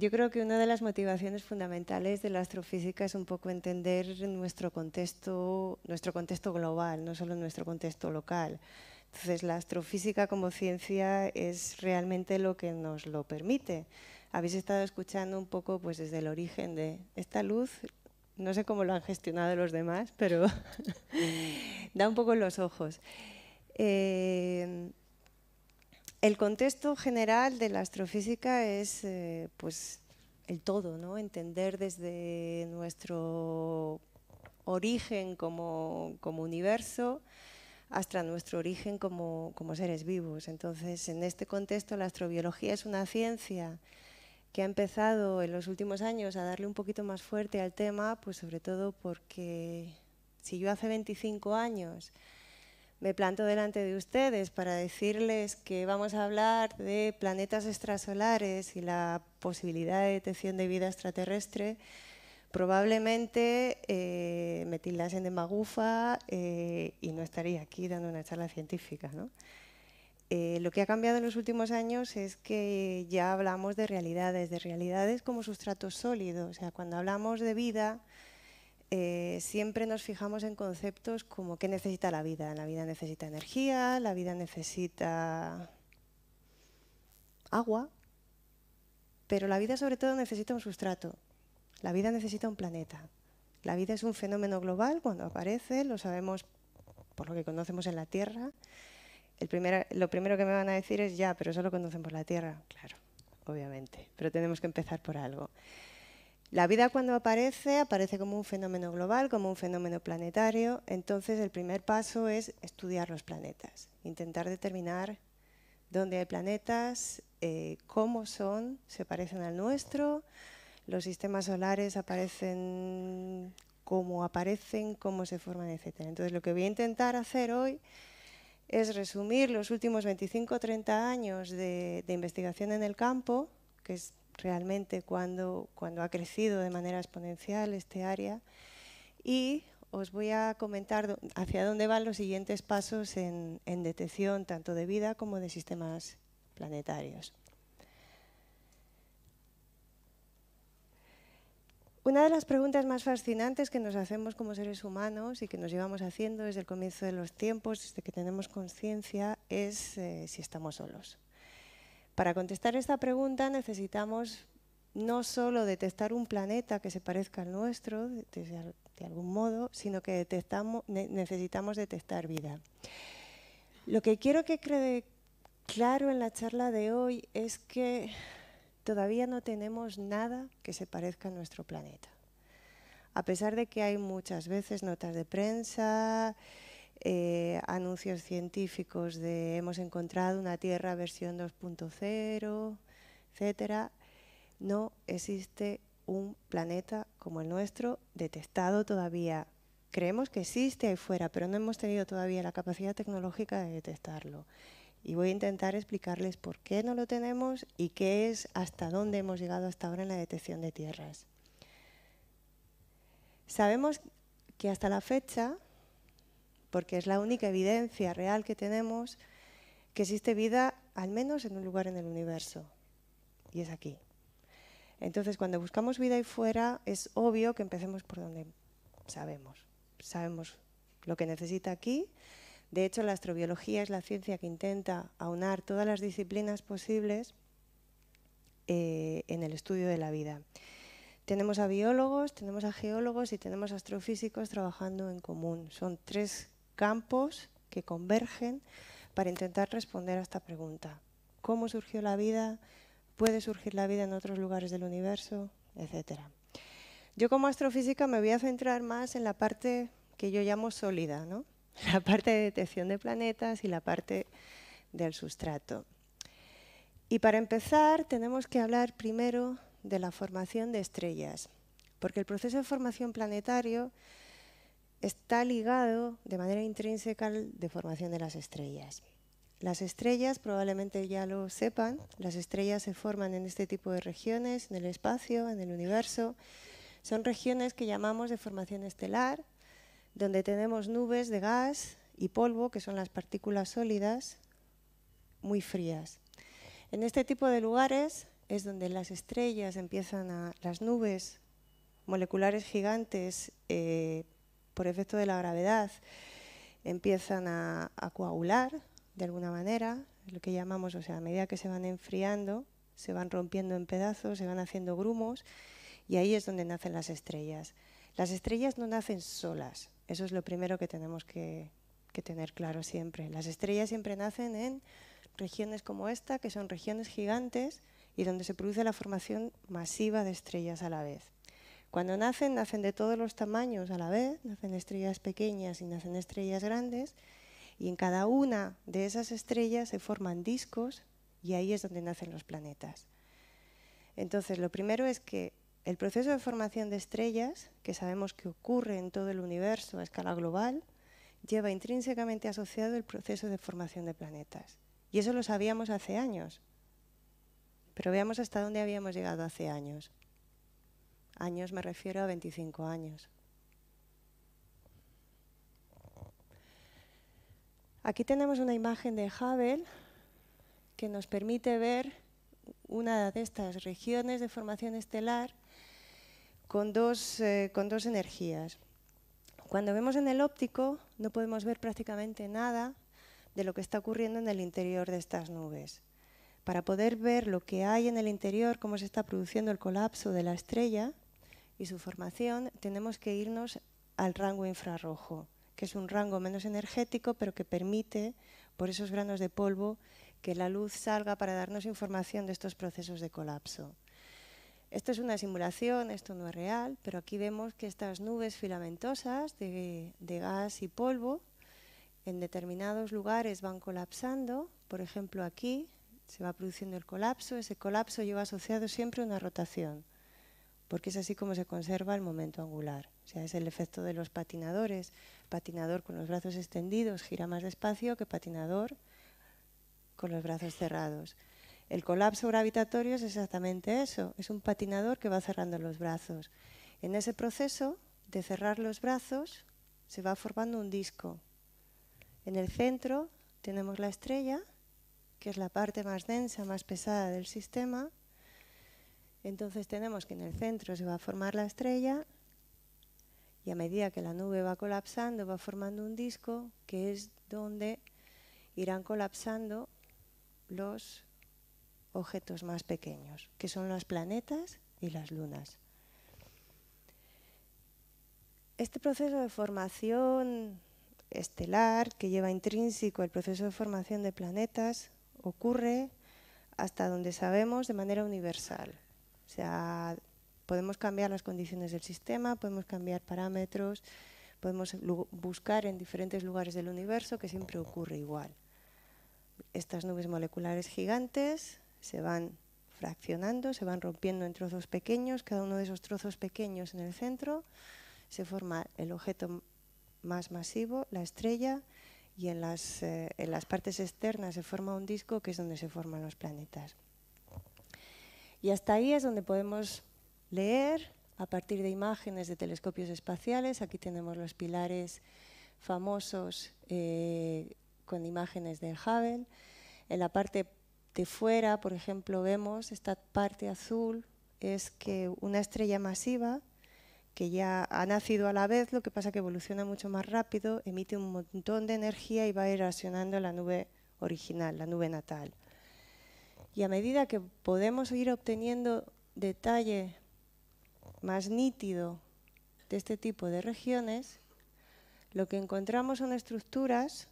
Yo creo que una de las motivaciones fundamentales de la astrofísica es un poco entender nuestro contexto, nuestro contexto global, no solo nuestro contexto local. Entonces, la astrofísica como ciencia es realmente lo que nos lo permite. Habéis estado escuchando un poco pues, desde el origen de esta luz, no sé cómo lo han gestionado los demás, pero da un poco los ojos. Eh, el contexto general de la astrofísica es eh, pues, el todo, entender desde nuestro origen como, universo hasta nuestro origen como, seres vivos. Entonces, en este contexto, la astrobiología es una ciencia que ha empezado en los últimos años a darle un poquito más fuerte al tema, pues sobre todo porque si yo hace 25 años me planto delante de ustedes para decirles que vamos a hablar de planetas extrasolares y la posibilidad de detección de vida extraterrestre, probablemente eh, me tildasen de magufa eh, y no estaría aquí dando una charla científica. Eh, lo que ha cambiado en los últimos años es que ya hablamos de realidades, de realidades como sustratos sólidos. O sea, cuando hablamos de vida, eh, siempre nos fijamos en conceptos como qué necesita la vida. La vida necesita energía, la vida necesita agua, pero la vida sobre todo necesita un sustrato, la vida necesita un planeta. La vida es un fenómeno global, cuando aparece lo sabemos por lo que conocemos en la Tierra. lo primero que me van a decir es ya, pero solo conocen por la Tierra, claro, obviamente, pero tenemos que empezar por algo. La vida cuando aparece, aparece como un fenómeno global, como un fenómeno planetario. Entonces el primer paso es estudiar los planetas, intentar determinar dónde hay planetas, eh, cómo son, se parecen al nuestro. Los sistemas solares aparecen cómo aparecen, cómo se forman, etc. Entonces lo que voy a intentar hacer hoy es resumir los últimos 25 o 30 años de, de investigación en el campo, que es realmente cuando, ha crecido de manera exponencial este área. Y os voy a comentar hacia dónde van los siguientes pasos en, detección tanto de vida como de sistemas planetarios. Una de las preguntas más fascinantes que nos hacemos como seres humanos y que nos llevamos haciendo desde el comienzo de los tiempos, desde que tenemos conciencia, es eh, si estamos solos. Para contestar esta pregunta necesitamos no solo detectar un planeta que se parezca al nuestro, de, algún modo, sino que necesitamos detectar vida. Lo que quiero que quede claro en la charla de hoy es que todavía no tenemos nada que se parezca a nuestro planeta. A pesar de que hay muchas veces notas de prensa, eh, anuncios científicos de hemos encontrado una Tierra versión 2.0, etcétera. No existe un planeta como el nuestro detectado todavía. Creemos que existe ahí fuera, pero no hemos tenido todavía la capacidad tecnológica de detectarlo. Y voy a intentar explicarles por qué no lo tenemos y qué es hasta dónde hemos llegado hasta ahora en la detección de tierras. Sabemos que hasta la fecha porque es la única evidencia real que tenemos que existe vida al menos en un lugar en el universo, y es aquí. Entonces, cuando buscamos vida ahí fuera, es obvio que empecemos por donde sabemos. Sabemos lo que necesita aquí. De hecho, la astrobiología es la ciencia que intenta aunar todas las disciplinas posibles eh, en el estudio de la vida. Tenemos a biólogos, tenemos a geólogos y tenemos astrofísicos trabajando en común. Son tres campos que convergen para intentar responder a esta pregunta. ¿Cómo surgió la vida? ¿Puede surgir la vida en otros lugares del universo? Etcétera. Yo como astrofísica me voy a centrar más en la parte que yo llamo sólida, la parte de detección de planetas y la parte del sustrato. Y para empezar tenemos que hablar primero de la formación de estrellas, porque el proceso de formación planetario está ligado de manera intrínseca a de formación de las estrellas. Las estrellas, probablemente ya lo sepan, las estrellas se forman en este tipo de regiones, en el espacio, en el universo. Son regiones que llamamos de formación estelar, donde tenemos nubes de gas y polvo, que son las partículas sólidas, muy frías. En este tipo de lugares es donde las estrellas empiezan a, las nubes moleculares gigantes eh, por efecto de la gravedad, empiezan a, coagular de alguna manera, lo que llamamos, o sea, a medida que se van enfriando, se van rompiendo en pedazos, se van haciendo grumos, y ahí es donde nacen las estrellas. Las estrellas no nacen solas, eso es lo primero que tenemos que tener claro siempre. Las estrellas siempre nacen en regiones como esta, que son regiones gigantes y donde se produce la formación masiva de estrellas a la vez. Cuando nacen, nacen de todos los tamaños a la vez, nacen estrellas pequeñas y nacen estrellas grandes, y en cada una de esas estrellas se forman discos y ahí es donde nacen los planetas. Entonces, lo primero es que el proceso de formación de estrellas, que sabemos que ocurre en todo el universo a escala global, lleva intrínsecamente asociado el proceso de formación de planetas. Y eso lo sabíamos hace años. Pero veamos hasta dónde habíamos llegado hace años. Años me refiero a 25 años. Aquí tenemos una imagen de Hubble que nos permite ver una de estas regiones de formación estelar con dos, eh, con dos energías. Cuando vemos en el óptico no podemos ver prácticamente nada de lo que está ocurriendo en el interior de estas nubes. Para poder ver lo que hay en el interior, cómo se está produciendo el colapso de la estrella, y su formación, tenemos que irnos al rango infrarrojo, que es un rango menos energético, pero que permite, por esos granos de polvo, que la luz salga para darnos información de estos procesos de colapso. Esto es una simulación, esto no es real, pero aquí vemos que estas nubes filamentosas de, gas y polvo en determinados lugares van colapsando, por ejemplo aquí se va produciendo el colapso, ese colapso lleva asociado siempre una rotación porque es así como se conserva el momento angular. O sea, es el efecto de los patinadores. Patinador con los brazos extendidos gira más despacio que patinador con los brazos cerrados. El colapso gravitatorio es exactamente eso, es un patinador que va cerrando los brazos. En ese proceso de cerrar los brazos se va formando un disco. En el centro tenemos la estrella, que es la parte más densa, más pesada del sistema, entonces tenemos que en el centro se va a formar la estrella y a medida que la nube va colapsando va formando un disco que es donde irán colapsando los objetos más pequeños, que son los planetas y las lunas. Este proceso de formación estelar que lleva intrínseco el proceso de formación de planetas ocurre hasta donde sabemos de manera universal. O sea, podemos cambiar las condiciones del sistema, podemos cambiar parámetros, podemos buscar en diferentes lugares del universo que siempre ocurre igual. Estas nubes moleculares gigantes se van fraccionando, se van rompiendo en trozos pequeños, cada uno de esos trozos pequeños en el centro se forma el objeto más masivo, la estrella, y en las, eh, en las partes externas se forma un disco que es donde se forman los planetas. Y hasta ahí es donde podemos leer a partir de imágenes de telescopios espaciales. Aquí tenemos los pilares famosos eh, con imágenes de Hubble. En la parte de fuera, por ejemplo, vemos esta parte azul, es que una estrella masiva que ya ha nacido a la vez, lo que pasa es que evoluciona mucho más rápido, emite un montón de energía y va erosionando la nube original, la nube natal. Y a medida que podemos ir obteniendo detalle más nítido de este tipo de regiones, lo que encontramos son estructuras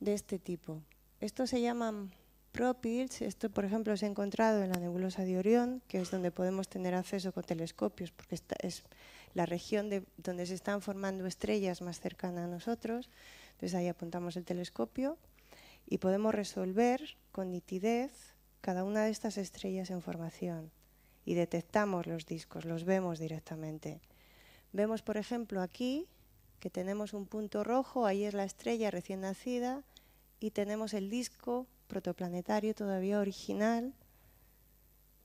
de este tipo. Estos se llaman propils, esto por ejemplo se ha encontrado en la nebulosa de Orión, que es donde podemos tener acceso con telescopios, porque es la región de, donde se están formando estrellas más cercanas a nosotros, entonces ahí apuntamos el telescopio y podemos resolver con nitidez cada una de estas estrellas en formación y detectamos los discos, los vemos directamente. Vemos, por ejemplo, aquí que tenemos un punto rojo, ahí es la estrella recién nacida y tenemos el disco protoplanetario todavía original,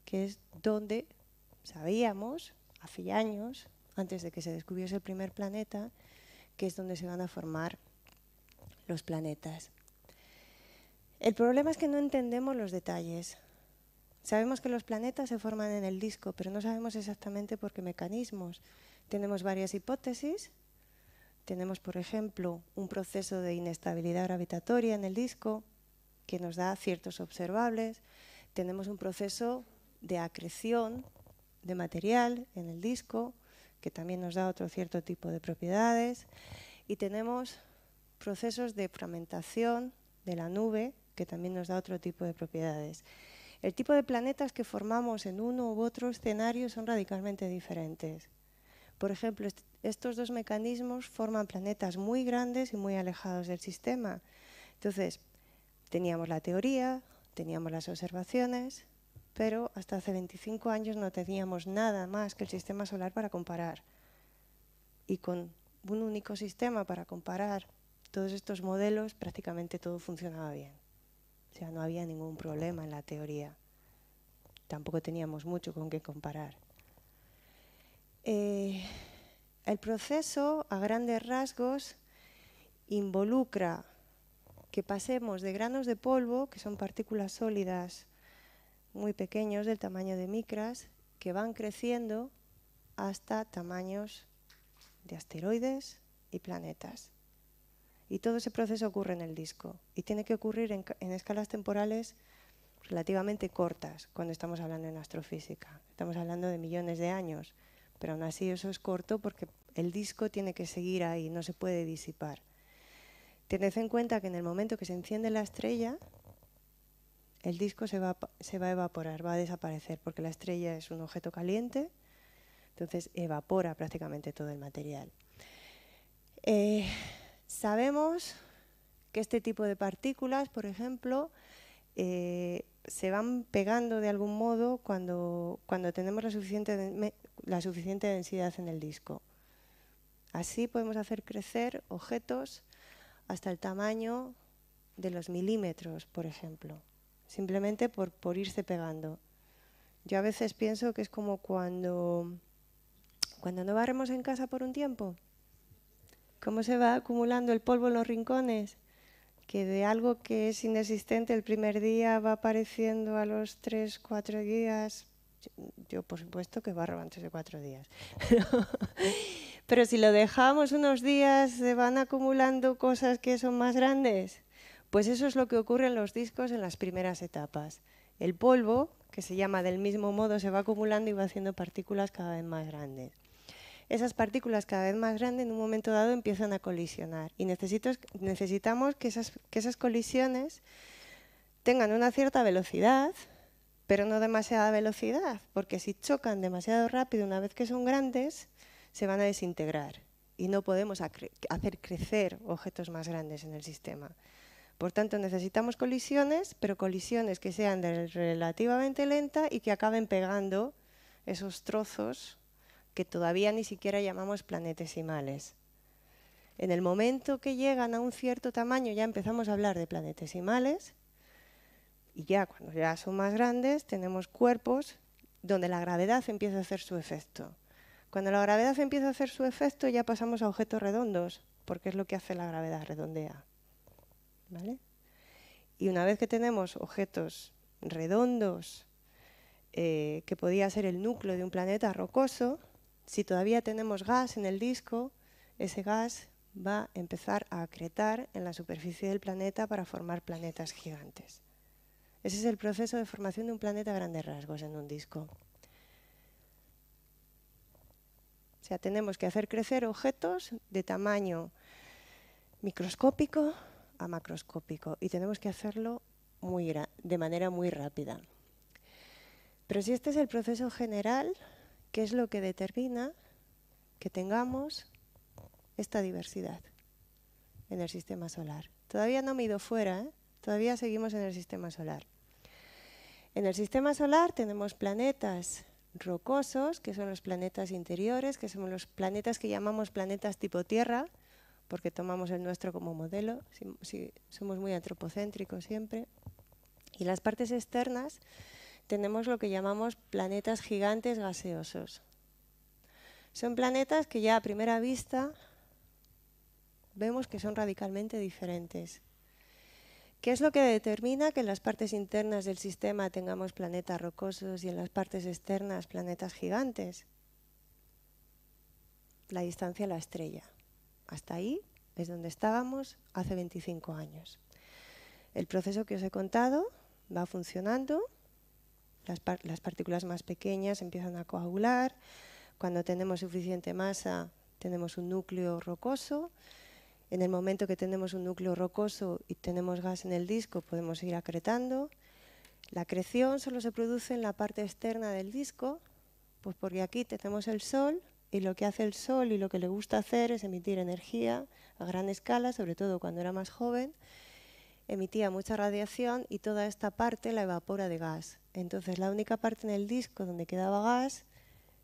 que es donde sabíamos hace años, antes de que se descubriese el primer planeta, que es donde se van a formar los planetas. El problema es que no entendemos los detalles. Sabemos que los planetas se forman en el disco, pero no sabemos exactamente por qué mecanismos. Tenemos varias hipótesis. Tenemos, por ejemplo, un proceso de inestabilidad gravitatoria en el disco que nos da ciertos observables. Tenemos un proceso de acreción de material en el disco que también nos da otro cierto tipo de propiedades. Y tenemos procesos de fragmentación de la nube que también nos da otro tipo de propiedades. El tipo de planetas que formamos en uno u otro escenario son radicalmente diferentes. Por ejemplo, estos dos mecanismos forman planetas muy grandes y muy alejados del sistema. Entonces, teníamos la teoría, teníamos las observaciones, pero hasta hace 25 años no teníamos nada más que el sistema solar para comparar. Y con un único sistema para comparar todos estos modelos, prácticamente todo funcionaba bien. O sea, no había ningún problema en la teoría. Tampoco teníamos mucho con qué comparar. Eh, el proceso, a grandes rasgos, involucra que pasemos de granos de polvo, que son partículas sólidas muy pequeños, del tamaño de micras, que van creciendo hasta tamaños de asteroides y planetas. Y todo ese proceso ocurre en el disco y tiene que ocurrir en, escalas temporales relativamente cortas cuando estamos hablando en astrofísica. Estamos hablando de millones de años, pero aún así eso es corto porque el disco tiene que seguir ahí, no se puede disipar. Tened en cuenta que en el momento que se enciende la estrella, el disco se va, a evaporar, va a desaparecer, porque la estrella es un objeto caliente, entonces evapora prácticamente todo el material. Eh, Sabemos que este tipo de partículas, por ejemplo, eh, se van pegando de algún modo cuando, tenemos la suficiente, densidad en el disco. Así podemos hacer crecer objetos hasta el tamaño de los milímetros, por ejemplo, simplemente por, por irse pegando. Yo a veces pienso que es como cuando, cuando no barremos en casa por un tiempo, cómo se va acumulando el polvo en los rincones, que de algo que es inexistente el primer día va apareciendo a los tres, cuatro días. Yo, por supuesto, que barro antes de cuatro días. Pero si lo dejamos unos días, se van acumulando cosas que son más grandes. Pues eso es lo que ocurre en los discos en las primeras etapas. El polvo, que se llama del mismo modo, se va acumulando y va haciendo partículas cada vez más grandes esas partículas cada vez más grandes en un momento dado empiezan a colisionar. Y necesitamos que esas, que esas colisiones tengan una cierta velocidad, pero no demasiada velocidad, porque si chocan demasiado rápido una vez que son grandes, se van a desintegrar y no podemos hacer crecer objetos más grandes en el sistema. Por tanto, necesitamos colisiones, pero colisiones que sean relativamente lentas y que acaben pegando esos trozos que todavía ni siquiera llamamos planetesimales. En el momento que llegan a un cierto tamaño ya empezamos a hablar de planetesimales y ya cuando ya son más grandes tenemos cuerpos donde la gravedad empieza a hacer su efecto. Cuando la gravedad empieza a hacer su efecto ya pasamos a objetos redondos, porque es lo que hace la gravedad, redondea. Y una vez que tenemos objetos redondos, eh, que podía ser el núcleo de un planeta rocoso, si todavía tenemos gas en el disco, ese gas va a empezar a acretar en la superficie del planeta para formar planetas gigantes. Ese es el proceso de formación de un planeta a grandes rasgos en un disco. O sea, tenemos que hacer crecer objetos de tamaño microscópico a macroscópico y tenemos que hacerlo de manera muy rápida. Pero si este es el proceso general, ¿Qué es lo que determina que tengamos esta diversidad en el sistema solar. Todavía no me he ido fuera, ¿eh? todavía seguimos en el sistema solar. En el sistema solar tenemos planetas rocosos, que son los planetas interiores, que son los planetas que llamamos planetas tipo Tierra, porque tomamos el nuestro como modelo, somos muy antropocéntricos siempre. Y las partes externas tenemos lo que llamamos planetas gigantes gaseosos. Son planetas que ya a primera vista vemos que son radicalmente diferentes. ¿Qué es lo que determina que en las partes internas del sistema tengamos planetas rocosos y en las partes externas planetas gigantes? La distancia a la estrella. Hasta ahí es donde estábamos hace 25 años. El proceso que os he contado va funcionando las, partículas más pequeñas empiezan a coagular. Cuando tenemos suficiente masa, tenemos un núcleo rocoso. En el momento que tenemos un núcleo rocoso y tenemos gas en el disco, podemos ir acretando. La creación solo se produce en la parte externa del disco, pues porque aquí tenemos el sol y lo que hace el sol y lo que le gusta hacer es emitir energía a gran escala, sobre todo cuando era más joven, emitía mucha radiación y toda esta parte la evapora de gas. Entonces la única parte en el disco donde quedaba gas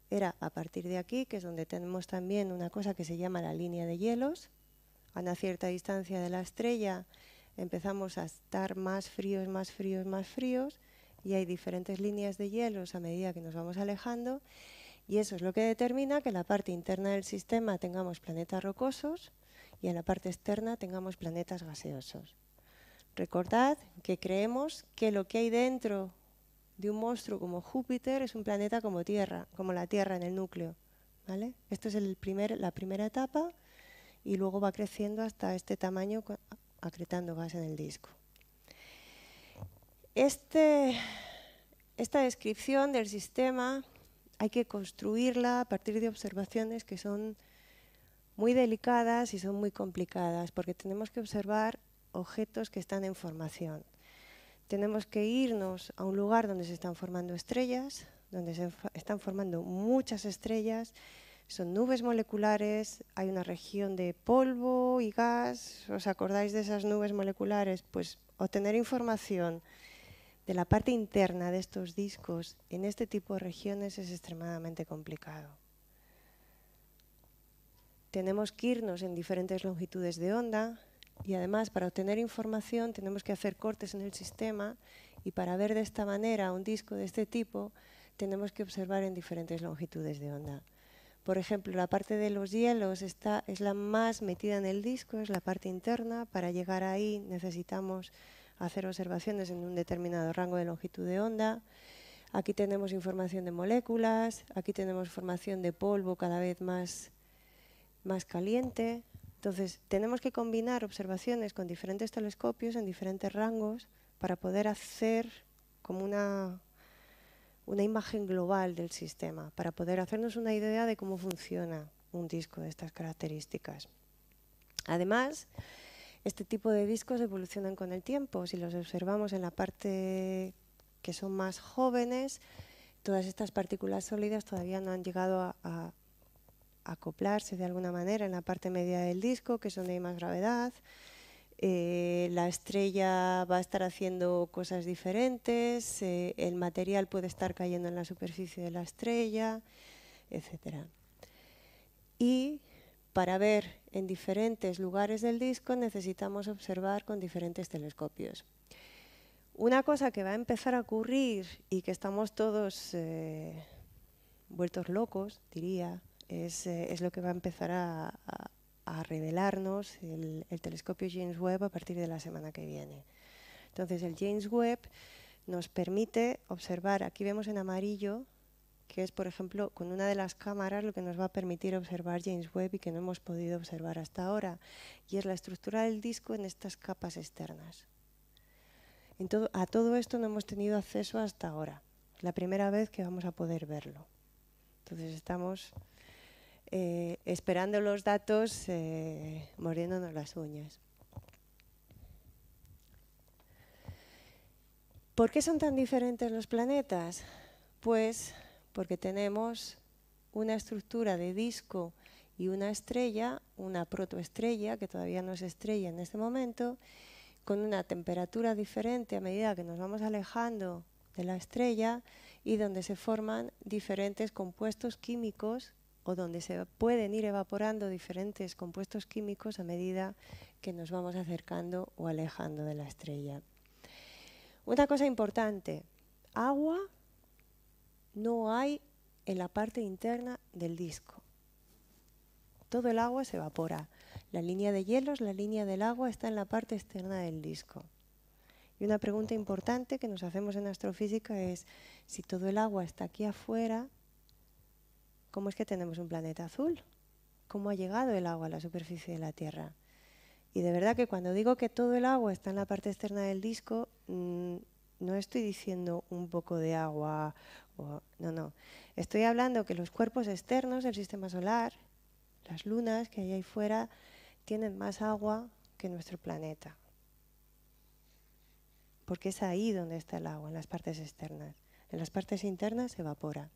era a partir de aquí, que es donde tenemos también una cosa que se llama la línea de hielos. A una cierta distancia de la estrella empezamos a estar más fríos, más fríos, más fríos, y hay diferentes líneas de hielos a medida que nos vamos alejando, y eso es lo que determina que en la parte interna del sistema tengamos planetas rocosos y en la parte externa tengamos planetas gaseosos. Recordad que creemos que lo que hay dentro de un monstruo como Júpiter es un planeta como Tierra, como la Tierra en el núcleo. ¿vale? Esta es el primer, la primera etapa y luego va creciendo hasta este tamaño acretando gas en el disco. Este, esta descripción del sistema hay que construirla a partir de observaciones que son muy delicadas y son muy complicadas, porque tenemos que observar objetos que están en formación tenemos que irnos a un lugar donde se están formando estrellas, donde se están formando muchas estrellas, son nubes moleculares, hay una región de polvo y gas, ¿os acordáis de esas nubes moleculares? Pues obtener información de la parte interna de estos discos en este tipo de regiones es extremadamente complicado. Tenemos que irnos en diferentes longitudes de onda, y además, para obtener información tenemos que hacer cortes en el sistema y para ver de esta manera un disco de este tipo tenemos que observar en diferentes longitudes de onda. Por ejemplo, la parte de los hielos está, es la más metida en el disco, es la parte interna. Para llegar ahí necesitamos hacer observaciones en un determinado rango de longitud de onda. Aquí tenemos información de moléculas, aquí tenemos formación de polvo cada vez más caliente, entonces, tenemos que combinar observaciones con diferentes telescopios en diferentes rangos para poder hacer como una, una imagen global del sistema, para poder hacernos una idea de cómo funciona un disco de estas características. Además, este tipo de discos evolucionan con el tiempo. Si los observamos en la parte que son más jóvenes, todas estas partículas sólidas todavía no han llegado a, a, acoplarse de alguna manera en la parte media del disco, que es donde hay más gravedad. Eh, la estrella va a estar haciendo cosas diferentes, eh, el material puede estar cayendo en la superficie de la estrella, etc. Y para ver en diferentes lugares del disco necesitamos observar con diferentes telescopios. Una cosa que va a empezar a ocurrir y que estamos todos eh, vueltos locos, diría, eh, es, lo que va a empezar a, revelarnos el, telescopio James Webb a partir de la semana que viene. Entonces el James Webb nos permite observar, aquí vemos en amarillo, que es por ejemplo con una de las cámaras lo que nos va a permitir observar James Webb y que no hemos podido observar hasta ahora, y es la estructura del disco en estas capas externas. a todo esto no hemos tenido acceso hasta ahora, la primera vez que vamos a poder verlo. Entonces estamos eh, esperando los datos, eh, mordiéndonos las uñas. ¿Por qué son tan diferentes los planetas? Pues porque tenemos una estructura de disco y una estrella, una protoestrella, que todavía no es estrella en este momento, con una temperatura diferente a medida que nos vamos alejando de la estrella y donde se forman diferentes compuestos químicos o donde se pueden ir evaporando diferentes compuestos químicos a medida que nos vamos acercando o alejando de la estrella. Una cosa importante, agua no hay en la parte interna del disco. Todo el agua se evapora. La línea de hielos, la línea del agua está en la parte externa del disco. Y una pregunta importante que nos hacemos en astrofísica es, si todo el agua está aquí afuera, ¿Cómo es que tenemos un planeta azul? ¿Cómo ha llegado el agua a la superficie de la Tierra? Y de verdad que cuando digo que todo el agua está en la parte externa del disco, mm, no estoy diciendo un poco de agua, no, no. Estoy hablando que los cuerpos externos del sistema solar, las lunas que hay ahí fuera, tienen más agua que nuestro planeta. Porque es ahí donde está el agua, en las partes externas. En las partes internas se evapora.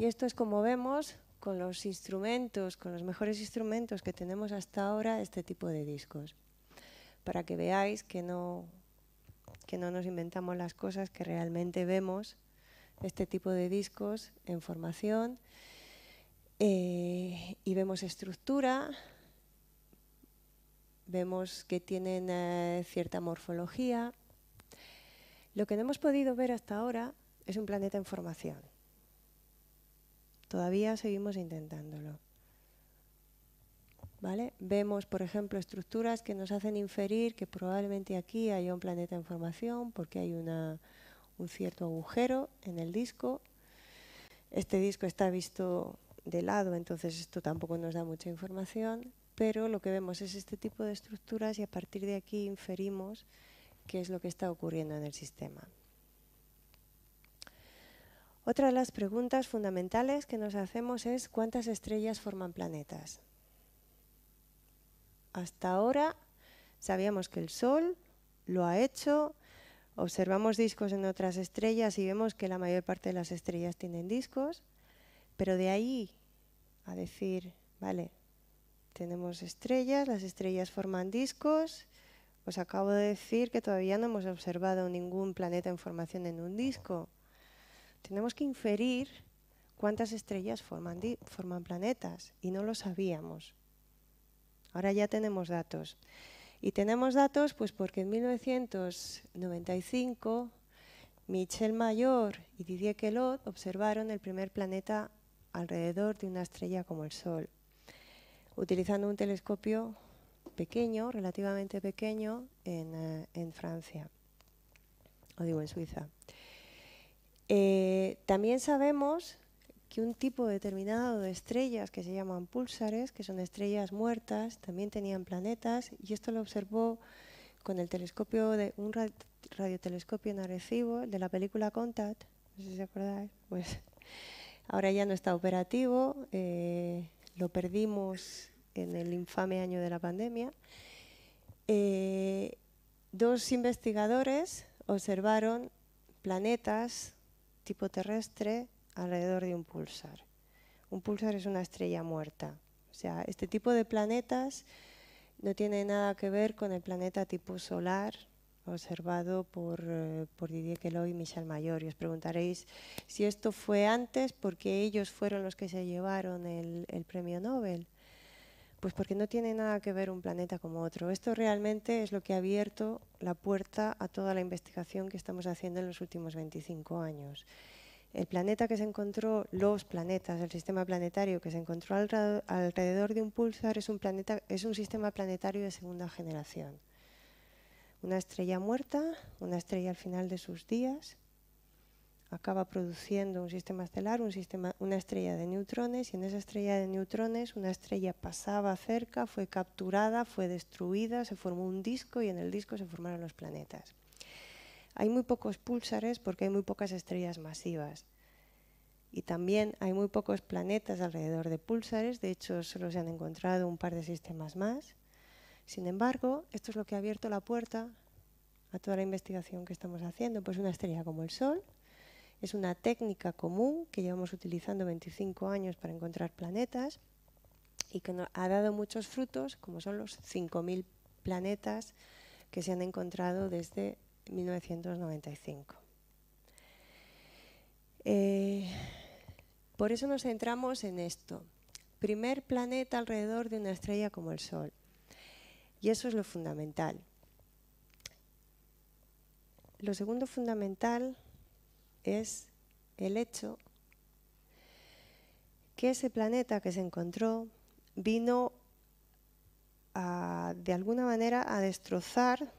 Y esto es como vemos con los instrumentos, con los mejores instrumentos que tenemos hasta ahora, este tipo de discos. Para que veáis que no, nos inventamos las cosas, que realmente vemos este tipo de discos en formación eh, y vemos estructura, vemos que tienen eh, cierta morfología. Lo que no hemos podido ver hasta ahora es un planeta en formación. Todavía seguimos intentándolo. ¿Vale? Vemos, por ejemplo, estructuras que nos hacen inferir que probablemente aquí haya un planeta en formación porque hay un cierto agujero en el disco. Este disco está visto de lado, entonces esto tampoco nos da mucha información, pero lo que vemos es este tipo de estructuras y a partir de aquí inferimos qué es lo que está ocurriendo en el sistema. Otra de las preguntas fundamentales que nos hacemos es cuántas estrellas forman planetas. Hasta ahora sabíamos que el Sol lo ha hecho, observamos discos en otras estrellas y vemos que la mayor parte de las estrellas tienen discos, pero de ahí a decir, vale, tenemos estrellas, las estrellas forman discos, os acabo de decir que todavía no hemos observado ningún planeta en formación en un disco tenemos que inferir cuántas estrellas forman, planetas y no lo sabíamos. Ahora ya tenemos datos. Y tenemos datos pues porque en 1995 Michel Mayor y Didier Queloz observaron el primer planeta alrededor de una estrella como el Sol, utilizando un telescopio pequeño, relativamente pequeño, en eh, Francia, o digo en Suiza. Eh, también sabemos que un tipo determinado de estrellas que se llaman púlsares, que son estrellas muertas, también tenían planetas, y esto lo observó con el telescopio de un radiotelescopio en Arecibo, el de la película Contact, no sé si se acordáis, pues ahora ya no está operativo, eh, lo perdimos en el infame año de la pandemia. Eh, dos investigadores observaron planetas tipo terrestre alrededor de un pulsar. Un pulsar es una estrella muerta. O sea, este tipo de planetas no tiene nada que ver con el planeta tipo solar observado por, eh, Didier Queloz y Michel Mayor. Y os preguntaréis si esto fue antes, porque ellos fueron los que se llevaron el premio Nobel. Pues porque no tiene nada que ver un planeta como otro. Esto realmente es lo que ha abierto la puerta a toda la investigación que estamos haciendo en los últimos 25 años. El planeta que se encontró, los planetas, el sistema planetario que se encontró alrededor de un pulsar es un, planeta, es un sistema planetario de segunda generación. Una estrella muerta, una estrella al final de sus días, acaba produciendo un sistema estelar, una estrella de neutrones, y en esa estrella de neutrones una estrella pasaba cerca, fue capturada, fue destruida, se formó un disco y en el disco se formaron los planetas. Hay muy pocos púlsares porque hay muy pocas estrellas masivas. Y también hay muy pocos planetas alrededor de púlsares, de hecho solo se han encontrado un par de sistemas más. Sin embargo, esto es lo que ha abierto la puerta a toda la investigación que estamos haciendo, pues una estrella como el Sol, es una técnica común que llevamos utilizando 25 años para encontrar planetas y que nos ha dado muchos frutos, como son los 5.000 planetas que se han encontrado desde 1995. Eh, por eso nos centramos en esto. Primer planeta alrededor de una estrella como el Sol. Y eso es lo fundamental. Lo segundo fundamental es el hecho que ese planeta que se encontró vino de alguna manera a destrozar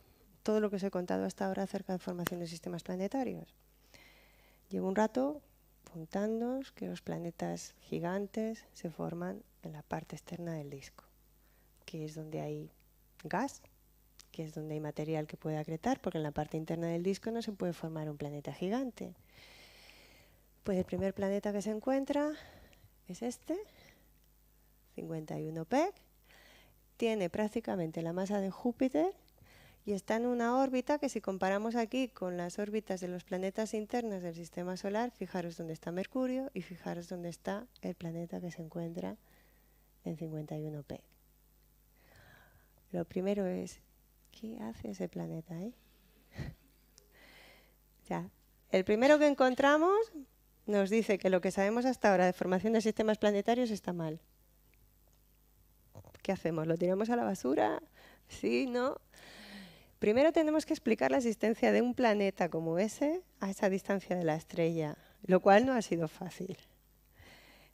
todo lo que os he contado hasta ahora acerca de formación de sistemas planetarios. Llevo un rato apuntando que los planetas gigantes se forman en la parte externa del disco, que es donde hay gas que es donde hay material que puede acretar, porque en la parte interna del disco no se puede formar un planeta gigante. Pues el primer planeta que se encuentra es este, 51 PEC, tiene prácticamente la masa de Júpiter y está en una órbita que si comparamos aquí con las órbitas de los planetas internos del sistema solar, fijaros dónde está Mercurio y fijaros dónde está el planeta que se encuentra en 51 Pec. Lo primero es, ¿Qué hace ese planeta eh? ahí? ya. El primero que encontramos nos dice que lo que sabemos hasta ahora de formación de sistemas planetarios está mal. ¿Qué hacemos? ¿Lo tiramos a la basura? ¿Sí? ¿No? Primero tenemos que explicar la existencia de un planeta como ese a esa distancia de la estrella, lo cual no ha sido fácil.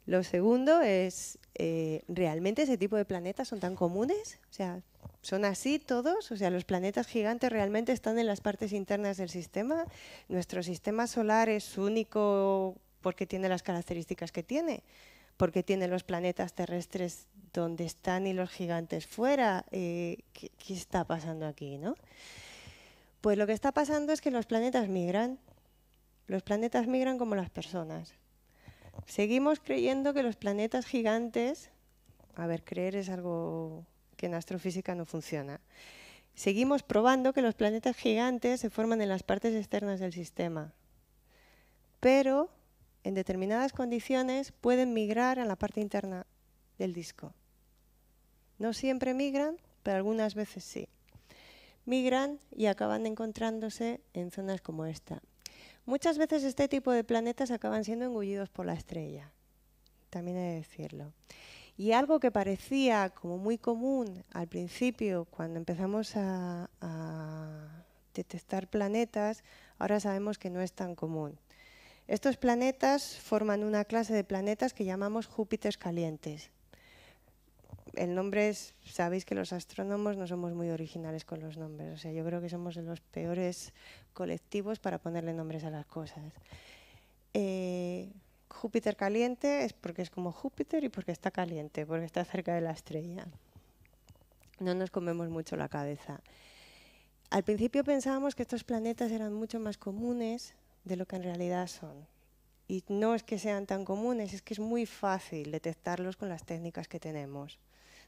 Lo segundo es, eh, ¿realmente ese tipo de planetas son tan comunes? O sea, ¿Son así todos? O sea, los planetas gigantes realmente están en las partes internas del sistema. Nuestro sistema solar es único porque tiene las características que tiene, porque tiene los planetas terrestres donde están y los gigantes fuera. Eh, ¿qué, está pasando aquí? ¿no? Pues lo que está pasando es que los planetas migran. Los planetas migran como las personas. Seguimos creyendo que los planetas gigantes, a ver, creer es algo que en astrofísica no funciona. Seguimos probando que los planetas gigantes se forman en las partes externas del sistema, pero en determinadas condiciones pueden migrar a la parte interna del disco. No siempre migran, pero algunas veces sí. Migran y acaban encontrándose en zonas como esta. Muchas veces este tipo de planetas acaban siendo engullidos por la estrella, también hay de decirlo. Y algo que parecía como muy común al principio, cuando empezamos a, detectar planetas, ahora sabemos que no es tan común. Estos planetas forman una clase de planetas que llamamos Júpiter calientes. El nombre es, sabéis que los astrónomos no somos muy originales con los nombres, o sea, yo creo que somos de los peores colectivos para ponerle nombres a las cosas. Eh, Júpiter caliente es porque es como Júpiter y porque está caliente, porque está cerca de la estrella. No nos comemos mucho la cabeza. Al principio pensábamos que estos planetas eran mucho más comunes de lo que en realidad son. Y no es que sean tan comunes, es que es muy fácil detectarlos con las técnicas que tenemos.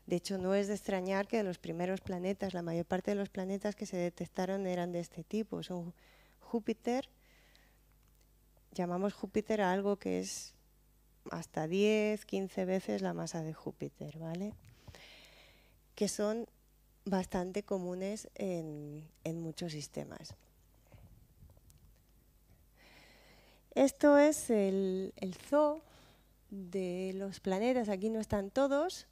De hecho, no es de extrañar que de los primeros planetas, la mayor parte de los planetas que se detectaron eran de este tipo. Son Júpiter, llamamos Júpiter a algo que es hasta 10, 15 veces la masa de Júpiter, ¿vale? Que son bastante comunes en, muchos sistemas. Esto es el, zoo de los planetas. Aquí no están todos,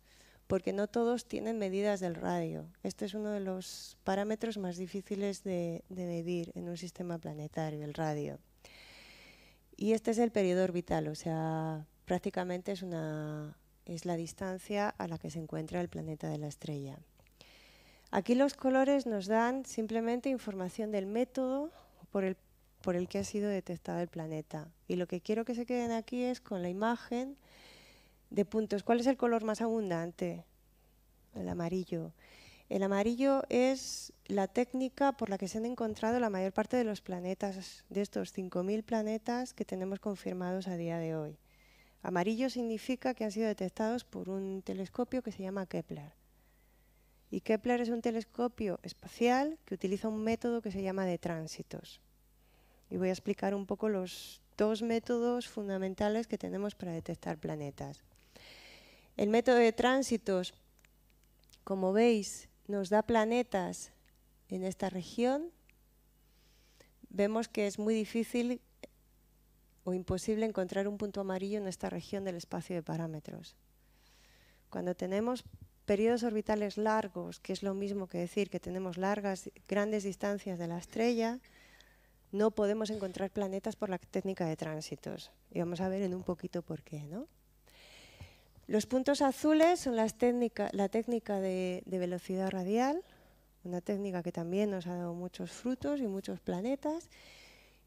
porque no todos tienen medidas del radio. Este es uno de los parámetros más difíciles de medir en un sistema planetario, el radio. Y este es el periodo orbital, o sea, prácticamente es, es la distancia a la que se encuentra el planeta de la estrella. Aquí los colores nos dan simplemente información del método por el, por el que ha sido detectado el planeta. Y lo que quiero que se queden aquí es con la imagen de puntos. ¿Cuál es el color más abundante? El amarillo. El amarillo es la técnica por la que se han encontrado la mayor parte de los planetas, de estos 5.000 planetas que tenemos confirmados a día de hoy. Amarillo significa que han sido detectados por un telescopio que se llama Kepler. Y Kepler es un telescopio espacial que utiliza un método que se llama de tránsitos. Y voy a explicar un poco los dos métodos fundamentales que tenemos para detectar planetas. El método de tránsitos, como veis, nos da planetas en esta región, vemos que es muy difícil o imposible encontrar un punto amarillo en esta región del espacio de parámetros. Cuando tenemos periodos orbitales largos, que es lo mismo que decir que tenemos largas, grandes distancias de la estrella, no podemos encontrar planetas por la técnica de tránsitos. Y vamos a ver en un poquito por qué, ¿no? Los puntos azules son las la técnica de, velocidad radial, una técnica que también nos ha dado muchos frutos y muchos planetas,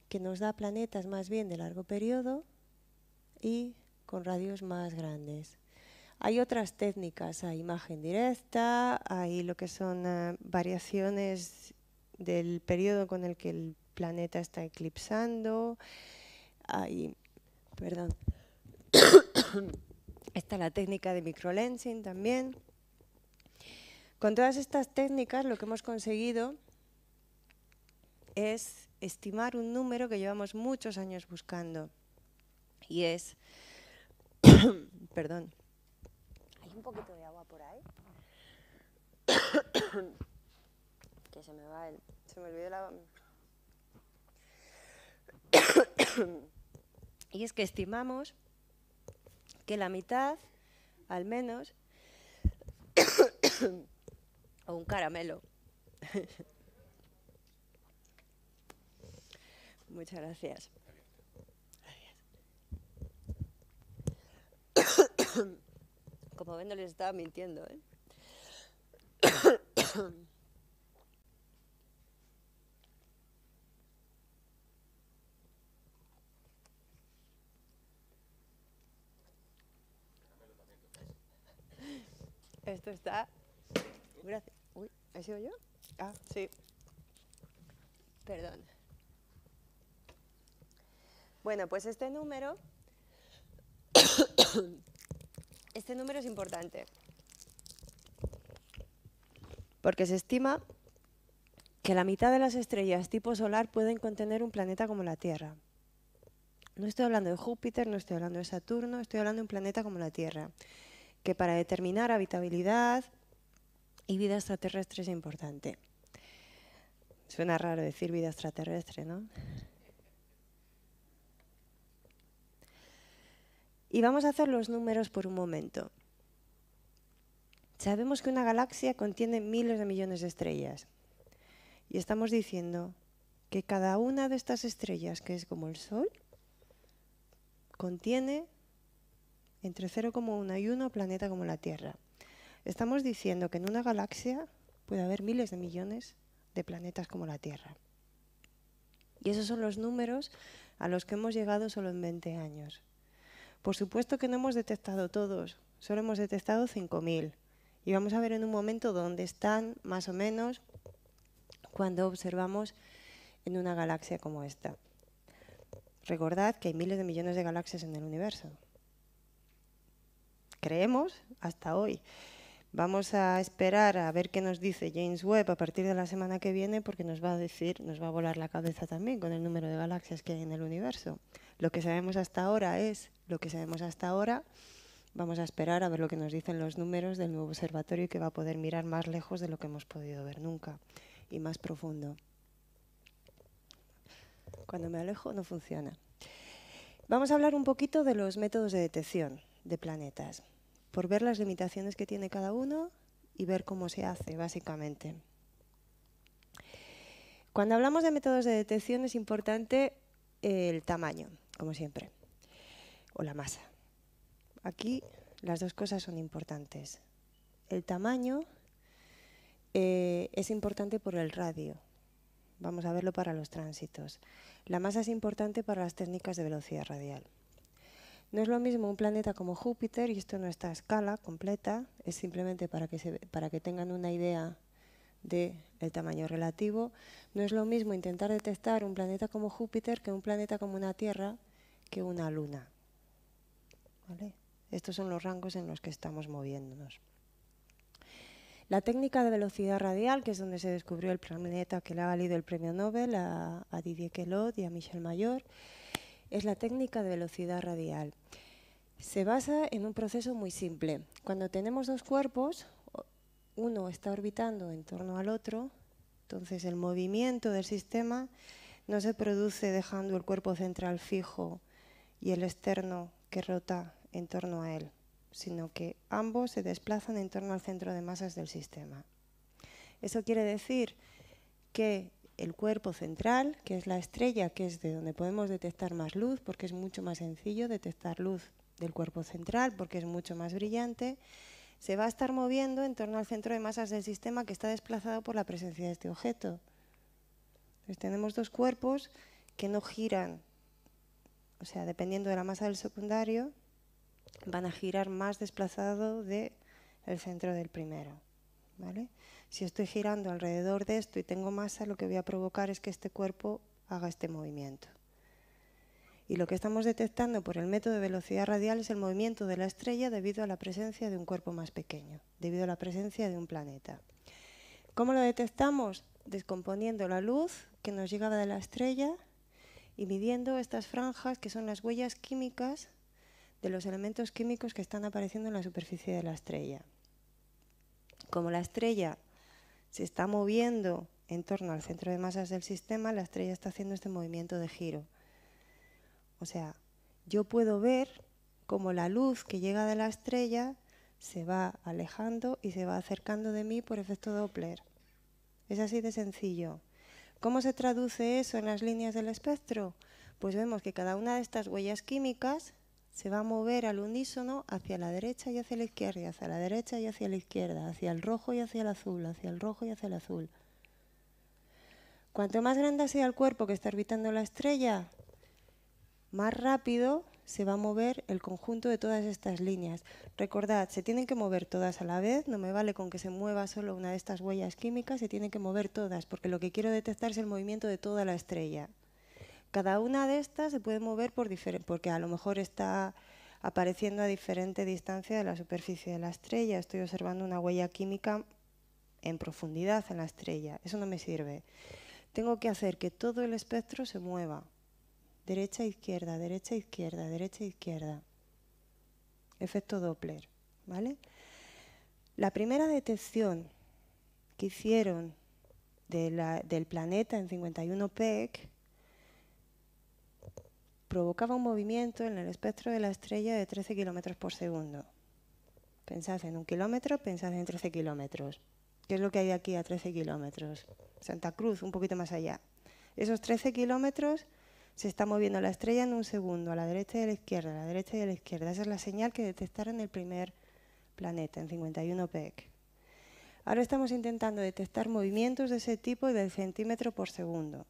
que nos da planetas más bien de largo periodo y con radios más grandes. Hay otras técnicas, hay imagen directa, hay lo que son eh, variaciones del periodo con el que el planeta está eclipsando, hay, perdón, Está la técnica de microlensing también. Con todas estas técnicas lo que hemos conseguido es estimar un número que llevamos muchos años buscando y es, perdón, hay un poquito de agua por ahí, que se me va el, se me olvidó la y es que estimamos que la mitad, al menos, o un caramelo. Muchas gracias. Como ven, no les estaba mintiendo. ¿eh? Esto está... Gracias. Uy, ¿he sido yo? Ah, sí. Perdón. Bueno, pues este número... este número es importante. Porque se estima que la mitad de las estrellas tipo solar pueden contener un planeta como la Tierra. No estoy hablando de Júpiter, no estoy hablando de Saturno, estoy hablando de un planeta como la Tierra que para determinar habitabilidad y vida extraterrestre es importante. Suena raro decir vida extraterrestre, ¿no? Y vamos a hacer los números por un momento. Sabemos que una galaxia contiene miles de millones de estrellas. Y estamos diciendo que cada una de estas estrellas, que es como el Sol, contiene entre 0,1 y 1 planeta como la Tierra. Estamos diciendo que en una galaxia puede haber miles de millones de planetas como la Tierra. Y esos son los números a los que hemos llegado solo en 20 años. Por supuesto que no hemos detectado todos, solo hemos detectado 5.000. Y vamos a ver en un momento dónde están, más o menos, cuando observamos en una galaxia como esta. Recordad que hay miles de millones de galaxias en el universo creemos, hasta hoy. Vamos a esperar a ver qué nos dice James Webb a partir de la semana que viene, porque nos va a decir, nos va a volar la cabeza también con el número de galaxias que hay en el universo. Lo que sabemos hasta ahora es lo que sabemos hasta ahora. Vamos a esperar a ver lo que nos dicen los números del nuevo observatorio que va a poder mirar más lejos de lo que hemos podido ver nunca y más profundo. Cuando me alejo no funciona. Vamos a hablar un poquito de los métodos de detección de planetas, por ver las limitaciones que tiene cada uno y ver cómo se hace, básicamente. Cuando hablamos de métodos de detección es importante eh, el tamaño, como siempre, o la masa. Aquí las dos cosas son importantes. El tamaño eh, es importante por el radio. Vamos a verlo para los tránsitos. La masa es importante para las técnicas de velocidad radial. No es lo mismo un planeta como Júpiter, y esto no está a escala completa, es simplemente para que, tengan una idea del tamaño relativo. No es lo mismo intentar detectar un planeta como Júpiter que un planeta como una Tierra que una Luna. Estos son los rangos en los que estamos moviéndonos. La técnica de velocidad radial, que es donde se descubrió el planeta que le ha valido el premio Nobel a, a Didier Queloz y a Michel Mayor, es la técnica de velocidad radial. Se basa en un proceso muy simple. Cuando tenemos dos cuerpos, uno está orbitando en torno al otro, entonces el movimiento del sistema no se produce dejando el cuerpo central fijo y el externo que rota en torno a él, sino que ambos se desplazan en torno al centro de masas del sistema. Eso quiere decir que el cuerpo central, que es la estrella, que es de donde podemos detectar más luz, porque es mucho más sencillo detectar luz del cuerpo central, porque es mucho más brillante, se va a estar moviendo en torno al centro de masas del sistema que está desplazado por la presencia de este objeto. Entonces tenemos dos cuerpos que no giran, o sea, dependiendo de la masa del secundario, van a girar más desplazado del el centro del primero. ¿vale? si estoy girando alrededor de esto y tengo masa, lo que voy a provocar es que este cuerpo haga este movimiento. Y lo que estamos detectando por el método de velocidad radial es el movimiento de la estrella debido a la presencia de un cuerpo más pequeño, debido a la presencia de un planeta. ¿Cómo lo detectamos? Descomponiendo la luz que nos llegaba de la estrella y midiendo estas franjas que son las huellas químicas de los elementos químicos que están apareciendo en la superficie de la estrella. Como la estrella se está moviendo en torno al centro de masas del sistema, la estrella está haciendo este movimiento de giro. O sea, yo puedo ver cómo la luz que llega de la estrella se va alejando y se va acercando de mí por efecto Doppler. Es así de sencillo. ¿Cómo se traduce eso en las líneas del espectro? Pues vemos que cada una de estas huellas químicas se va a mover al unísono hacia la derecha y hacia la izquierda, hacia la derecha y hacia la izquierda, hacia el rojo y hacia el azul, hacia el rojo y hacia el azul. Cuanto más grande sea el cuerpo que está orbitando la estrella, más rápido se va a mover el conjunto de todas estas líneas. Recordad, se tienen que mover todas a la vez, no me vale con que se mueva solo una de estas huellas químicas, se tienen que mover todas, porque lo que quiero detectar es el movimiento de toda la estrella. Cada una de estas se puede mover por porque a lo mejor está apareciendo a diferente distancia de la superficie de la estrella. Estoy observando una huella química en profundidad en la estrella. Eso no me sirve. Tengo que hacer que todo el espectro se mueva. Derecha, izquierda, derecha, izquierda, derecha, izquierda. Efecto Doppler. ¿vale? La primera detección que hicieron del planeta en 51 PEC provocaba un movimiento en el espectro de la estrella de 13 kilómetros por segundo. Pensad en un kilómetro, pensad en 13 kilómetros. ¿Qué es lo que hay aquí a 13 kilómetros? Santa Cruz, un poquito más allá. Esos 13 kilómetros se está moviendo la estrella en un segundo, a la derecha y a la izquierda, a la derecha y a la izquierda. Esa es la señal que detectaron el primer planeta, en 51 PEC. Ahora estamos intentando detectar movimientos de ese tipo del centímetro por segundo.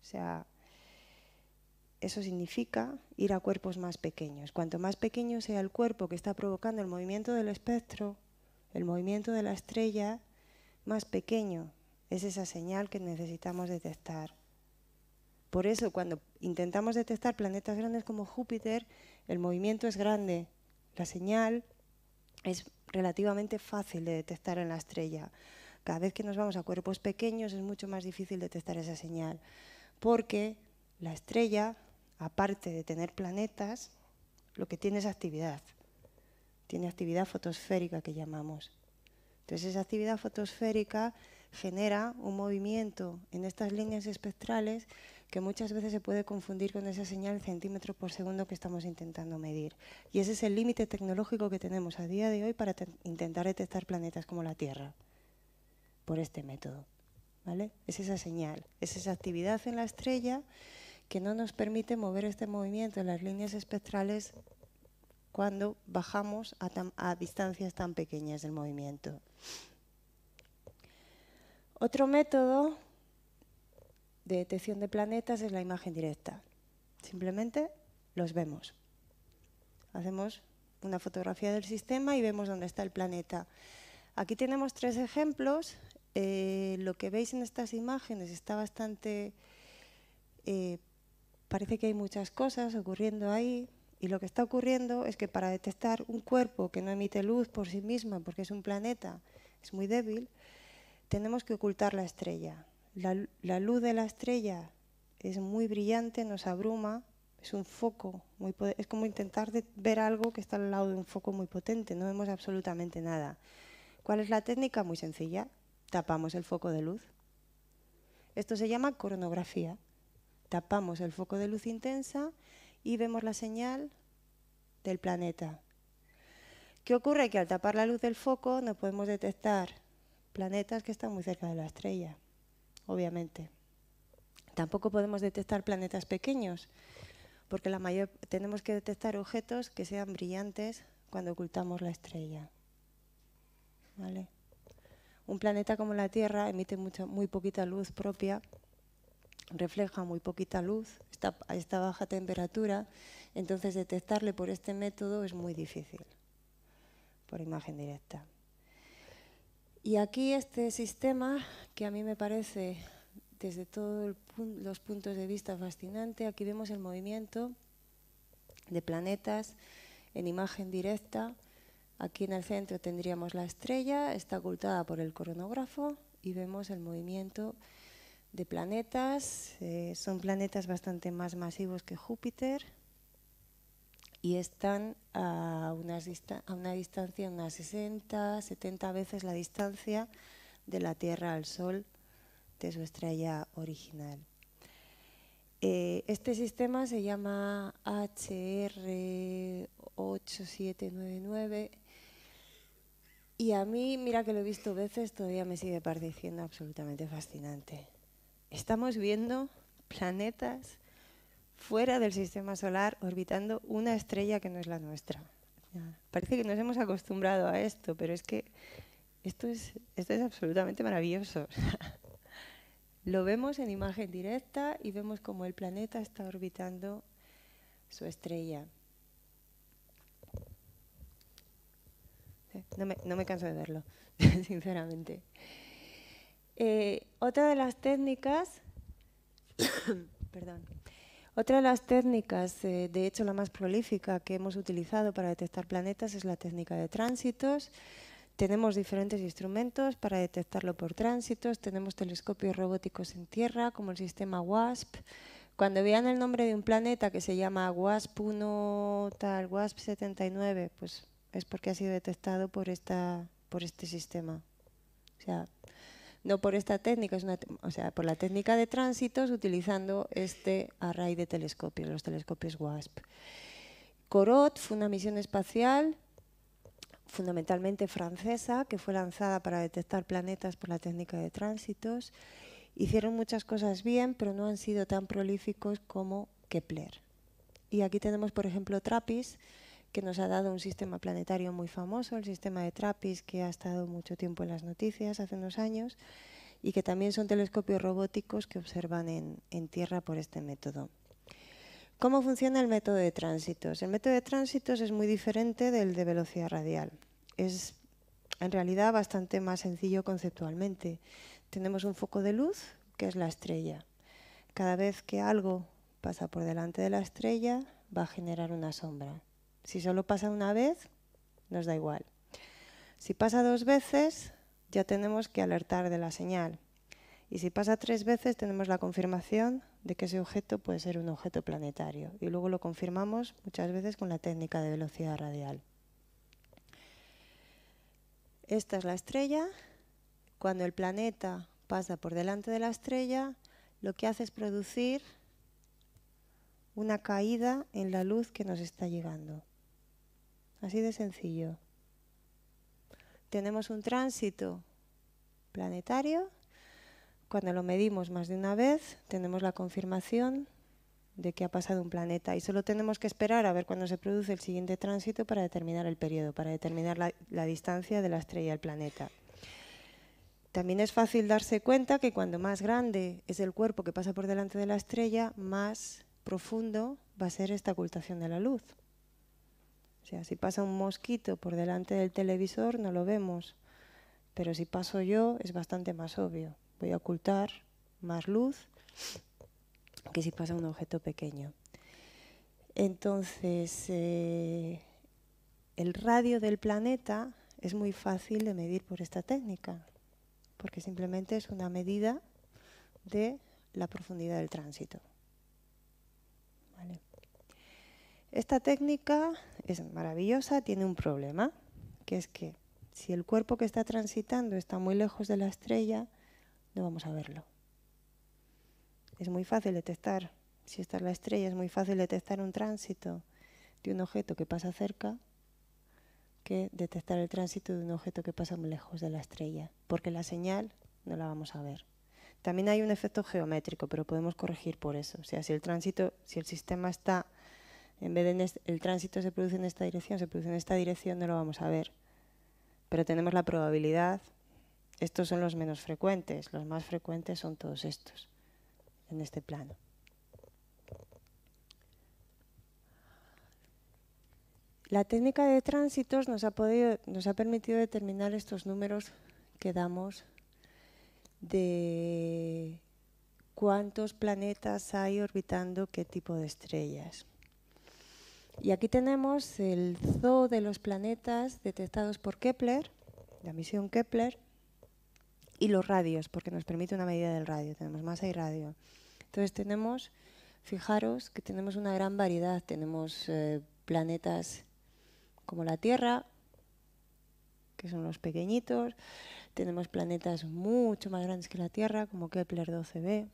O sea, eso significa ir a cuerpos más pequeños. Cuanto más pequeño sea el cuerpo que está provocando el movimiento del espectro, el movimiento de la estrella, más pequeño es esa señal que necesitamos detectar. Por eso cuando intentamos detectar planetas grandes como Júpiter, el movimiento es grande, la señal es relativamente fácil de detectar en la estrella. Cada vez que nos vamos a cuerpos pequeños es mucho más difícil detectar esa señal, porque la estrella aparte de tener planetas, lo que tiene es actividad. Tiene actividad fotosférica que llamamos. Entonces esa actividad fotosférica genera un movimiento en estas líneas espectrales que muchas veces se puede confundir con esa señal centímetro por segundo que estamos intentando medir. Y ese es el límite tecnológico que tenemos a día de hoy para intentar detectar planetas como la Tierra por este método. ¿vale? Es esa señal, es esa actividad en la estrella que no nos permite mover este movimiento en las líneas espectrales cuando bajamos a, distancias tan pequeñas del movimiento. Otro método de detección de planetas es la imagen directa. Simplemente los vemos. Hacemos una fotografía del sistema y vemos dónde está el planeta. Aquí tenemos tres ejemplos. Eh, lo que veis en estas imágenes está bastante eh, parece que hay muchas cosas ocurriendo ahí y lo que está ocurriendo es que para detectar un cuerpo que no emite luz por sí misma, porque es un planeta, es muy débil, tenemos que ocultar la estrella. La, luz de la estrella es muy brillante, nos abruma, es un foco, muy es como intentar ver algo que está al lado de un foco muy potente, no vemos absolutamente nada. ¿Cuál es la técnica? Muy sencilla, tapamos el foco de luz. Esto se llama coronografía tapamos el foco de luz intensa y vemos la señal del planeta. ¿Qué ocurre? Que al tapar la luz del foco no podemos detectar planetas que están muy cerca de la estrella, obviamente. Tampoco podemos detectar planetas pequeños, porque tenemos que detectar objetos que sean brillantes cuando ocultamos la estrella. ¿Vale? Un planeta como la Tierra emite mucha, muy poquita luz propia refleja muy poquita luz está a esta baja temperatura, entonces detectarle por este método es muy difícil, por imagen directa. Y aquí este sistema, que a mí me parece desde todos los puntos de vista fascinante, aquí vemos el movimiento de planetas en imagen directa. Aquí en el centro tendríamos la estrella, está ocultada por el coronógrafo y vemos el movimiento de planetas, eh, son planetas bastante más masivos que Júpiter y están a, a una distancia unas 60, 70 veces la distancia de la Tierra al Sol de su estrella original. Eh, este sistema se llama HR8799 y a mí, mira que lo he visto veces, todavía me sigue pareciendo absolutamente fascinante estamos viendo planetas fuera del sistema solar orbitando una estrella que no es la nuestra. Parece que nos hemos acostumbrado a esto, pero es que esto es, esto es absolutamente maravilloso. Lo vemos en imagen directa y vemos como el planeta está orbitando su estrella. no me canso de verlo, sinceramente. Eh, otra de las técnicas, perdón, otra de las técnicas, eh, de hecho la más prolífica que hemos utilizado para detectar planetas es la técnica de tránsitos. Tenemos diferentes instrumentos para detectarlo por tránsitos, tenemos telescopios robóticos en tierra como el sistema WASP. Cuando vean el nombre de un planeta que se llama WASP-1 tal, WASP-79, pues es porque ha sido detectado por, esta, por este sistema. O sea, no por esta técnica, o sea, por la técnica de tránsitos utilizando este array de telescopios, los telescopios WASP. Corot fue una misión espacial fundamentalmente francesa que fue lanzada para detectar planetas por la técnica de tránsitos. Hicieron muchas cosas bien, pero no han sido tan prolíficos como Kepler. Y aquí tenemos, por ejemplo, TRAPPIST, que nos ha dado un sistema planetario muy famoso, el sistema de TRAPPIST, que ha estado mucho tiempo en las noticias hace unos años, y que también son telescopios robóticos que observan en, en Tierra por este método. ¿Cómo funciona el método de tránsitos? El método de tránsitos es muy diferente del de velocidad radial. Es en realidad bastante más sencillo conceptualmente. Tenemos un foco de luz, que es la estrella. Cada vez que algo pasa por delante de la estrella, va a generar una sombra. Si solo pasa una vez, nos da igual. Si pasa dos veces, ya tenemos que alertar de la señal. Y si pasa tres veces, tenemos la confirmación de que ese objeto puede ser un objeto planetario. Y luego lo confirmamos muchas veces con la técnica de velocidad radial. Esta es la estrella. Cuando el planeta pasa por delante de la estrella, lo que hace es producir una caída en la luz que nos está llegando. Así de sencillo. Tenemos un tránsito planetario. Cuando lo medimos más de una vez, tenemos la confirmación de que ha pasado un planeta y solo tenemos que esperar a ver cuándo se produce el siguiente tránsito para determinar el periodo, para determinar la, la distancia de la estrella al planeta. También es fácil darse cuenta que cuando más grande es el cuerpo que pasa por delante de la estrella, más profundo va a ser esta ocultación de la luz. O sea, si pasa un mosquito por delante del televisor no lo vemos, pero si paso yo es bastante más obvio. Voy a ocultar más luz que si pasa un objeto pequeño. Entonces, eh, el radio del planeta es muy fácil de medir por esta técnica, porque simplemente es una medida de la profundidad del tránsito. Esta técnica es maravillosa, tiene un problema, que es que si el cuerpo que está transitando está muy lejos de la estrella, no vamos a verlo. Es muy fácil detectar, si está la estrella, es muy fácil detectar un tránsito de un objeto que pasa cerca que detectar el tránsito de un objeto que pasa muy lejos de la estrella, porque la señal no la vamos a ver. También hay un efecto geométrico, pero podemos corregir por eso. O sea, si el tránsito, si el sistema está en vez de el tránsito se produce en esta dirección, se produce en esta dirección, no lo vamos a ver. Pero tenemos la probabilidad, estos son los menos frecuentes, los más frecuentes son todos estos, en este plano. La técnica de tránsitos nos ha, podido, nos ha permitido determinar estos números que damos de cuántos planetas hay orbitando qué tipo de estrellas. Y aquí tenemos el zoo de los planetas detectados por Kepler, la misión Kepler, y los radios, porque nos permite una medida del radio. Tenemos masa y radio. Entonces tenemos, fijaros que tenemos una gran variedad. Tenemos eh, planetas como la Tierra, que son los pequeñitos. Tenemos planetas mucho más grandes que la Tierra, como Kepler 12b.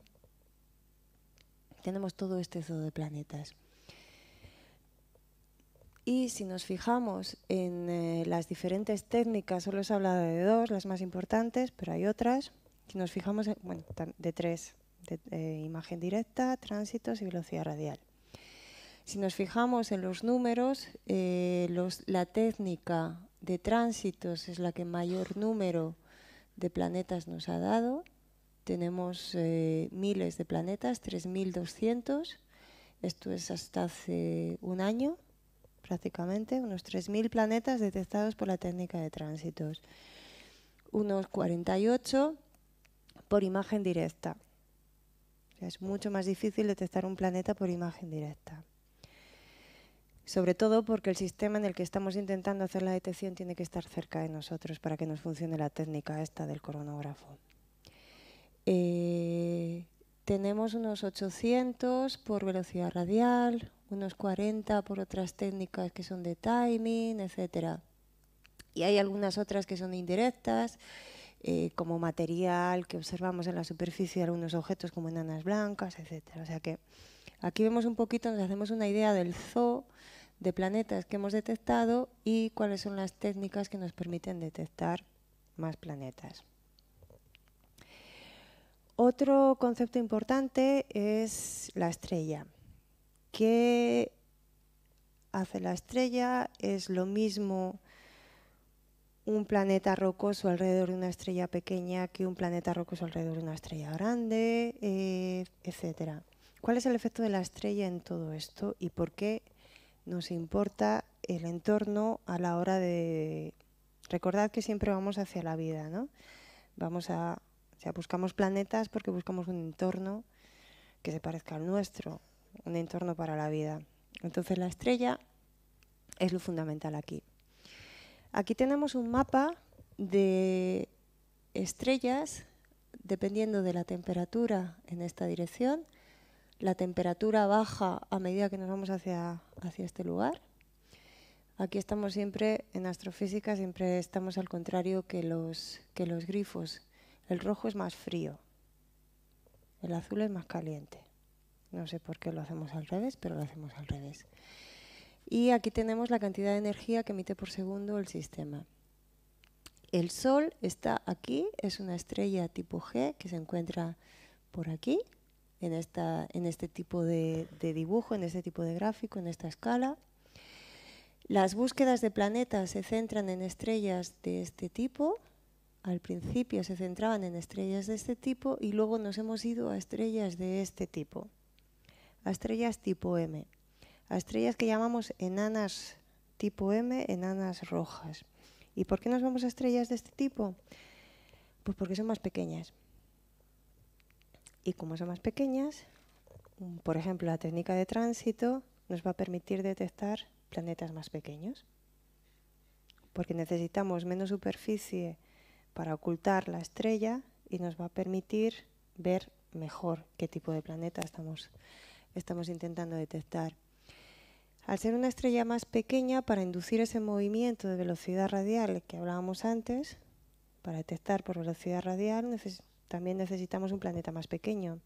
Tenemos todo este zoo de planetas. Y si nos fijamos en eh, las diferentes técnicas, solo os he hablado de dos, las más importantes, pero hay otras. Si nos fijamos, en, bueno, de tres, de, eh, imagen directa, tránsitos y velocidad radial. Si nos fijamos en los números, eh, la técnica de tránsitos es la que mayor número de planetas nos ha dado. Tenemos miles de planetas, 3.200. Esto es hasta hace un año prácticamente, unos 3.000 planetas detectados por la técnica de tránsitos, unos 48 por imagen directa. es mucho más difícil detectar un planeta por imagen directa. Sobre todo porque el sistema en el que estamos intentando hacer la detección tiene que estar cerca de nosotros para que nos funcione la técnica esta del coronógrafo. Eh, tenemos unos 800 por velocidad radial, unos 40 por otras técnicas que son de timing, etc. Y hay algunas otras que son indirectas, eh, como material que observamos en la superficie de algunos objetos como enanas blancas, etcétera. O sea que aquí vemos un poquito, nos hacemos una idea del zoo de planetas que hemos detectado y cuáles son las técnicas que nos permiten detectar más planetas. Otro concepto importante es la estrella qué hace la estrella? ¿Es lo mismo un planeta rocoso alrededor de una estrella pequeña que un planeta rocoso alrededor de una estrella grande, eh, etcétera? ¿Cuál es el efecto de la estrella en todo esto y por qué nos importa el entorno a la hora de recordad que siempre vamos hacia la vida, ¿no? Vamos a, sea, buscamos planetas porque buscamos un entorno que se parezca al nuestro, un entorno para la vida. Entonces la estrella es lo fundamental aquí. Aquí tenemos un mapa de estrellas dependiendo de la temperatura en esta dirección. La temperatura baja a medida que nos vamos hacia, hacia este lugar. Aquí estamos siempre, en astrofísica, siempre estamos al contrario que los, que los grifos. El rojo es más frío, el azul es más caliente. No sé por qué lo hacemos al revés, pero lo hacemos al revés. Y aquí tenemos la cantidad de energía que emite por segundo el sistema. El Sol está aquí, es una estrella tipo G que se encuentra por aquí, en, este tipo de dibujo, en este tipo de gráfico, en esta escala. Las búsquedas de planetas se centran en estrellas de este tipo, al principio se centraban en estrellas de este tipo y luego nos hemos ido a estrellas de este tipo a estrellas tipo M, a estrellas que llamamos enanas tipo M, enanas rojas. ¿Y por qué nos vamos a estrellas de este tipo? Pues porque son más pequeñas. Y como son más pequeñas, mm, por ejemplo, la técnica de tránsito nos va a permitir detectar planetas más pequeños, porque necesitamos menos superficie para ocultar la estrella y nos va a permitir ver mejor qué tipo de planeta estamos estamos intentando detectar. Al ser una estrella más pequeña, para inducir ese movimiento de velocidad radial que hablábamos antes, para detectar por velocidad radial también necesitamos un planeta más pequeño,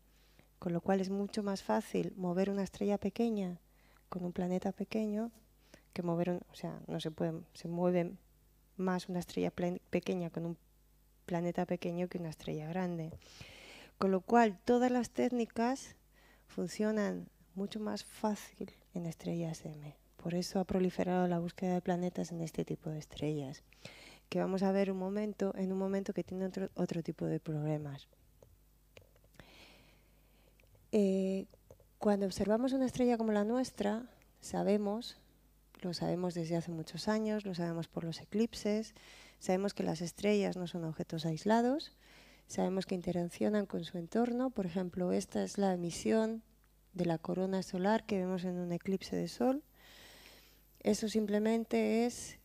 con lo cual es mucho más fácil mover una estrella pequeña con un planeta pequeño que mover o sea, no se puede, se mueve más una estrella pequeña con un planeta pequeño que una estrella grande. Con lo cual, todas las técnicas funcionan mucho más fácil en estrellas M. Por eso ha proliferado la búsqueda de planetas en este tipo de estrellas, que vamos a ver un momento, en un momento que tiene otro, tipo de problemas. Eh, cuando observamos una estrella como la nuestra, sabemos, lo sabemos desde hace muchos años, lo sabemos por los eclipses, sabemos que las estrellas no son objetos aislados, Sabemos que interaccionan con su entorno, por ejemplo, esta es la emisión de la corona solar que vemos en un eclipse de sol. Eso simplemente es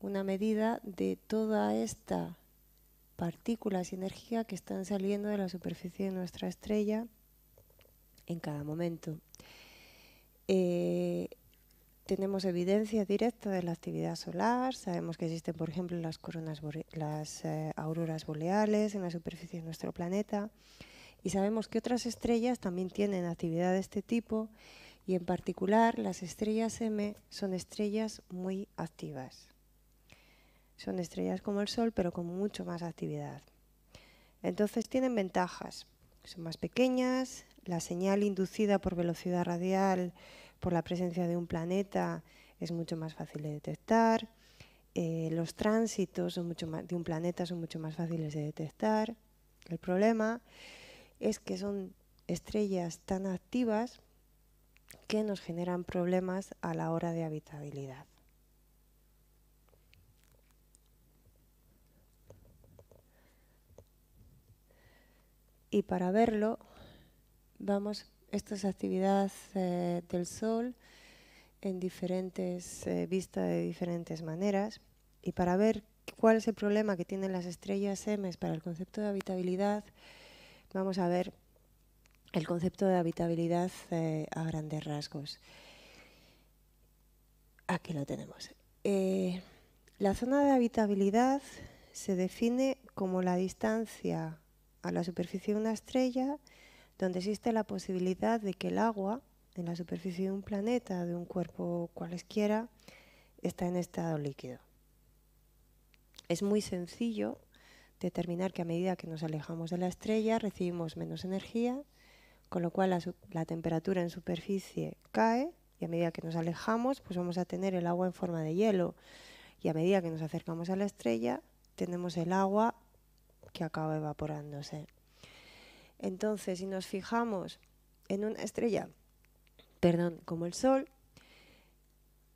una medida de toda esta partículas y energía que están saliendo de la superficie de nuestra estrella en cada momento. Eh, tenemos evidencia directa de la actividad solar, sabemos que existen, por ejemplo, las, coronas las eh, auroras boreales en la superficie de nuestro planeta y sabemos que otras estrellas también tienen actividad de este tipo y en particular las estrellas M son estrellas muy activas. Son estrellas como el Sol, pero con mucho más actividad. Entonces tienen ventajas. Son más pequeñas, la señal inducida por velocidad radial por la presencia de un planeta es mucho más fácil de detectar, eh, los tránsitos de un planeta son mucho más fáciles de detectar. El problema es que son estrellas tan activas que nos generan problemas a la hora de habitabilidad. Y para verlo vamos estas actividades eh, del sol en diferentes eh, vista de diferentes maneras y para ver cuál es el problema que tienen las estrellas M para el concepto de habitabilidad, vamos a ver el concepto de habitabilidad eh, a grandes rasgos. Aquí lo tenemos. la zona de habitabilidad se define como la distancia a la superficie de una estrella donde existe la posibilidad de que el agua en la superficie de un planeta, de un cuerpo cualesquiera, está en estado líquido. Es muy sencillo determinar que a medida que nos alejamos de la estrella recibimos menos energía, con lo cual la, temperatura en superficie cae y a medida que nos alejamos pues vamos a tener el agua en forma de hielo y a medida que nos acercamos a la estrella tenemos el agua que acaba evaporándose. Entonces, si nos fijamos en una estrella, perdón, como el Sol,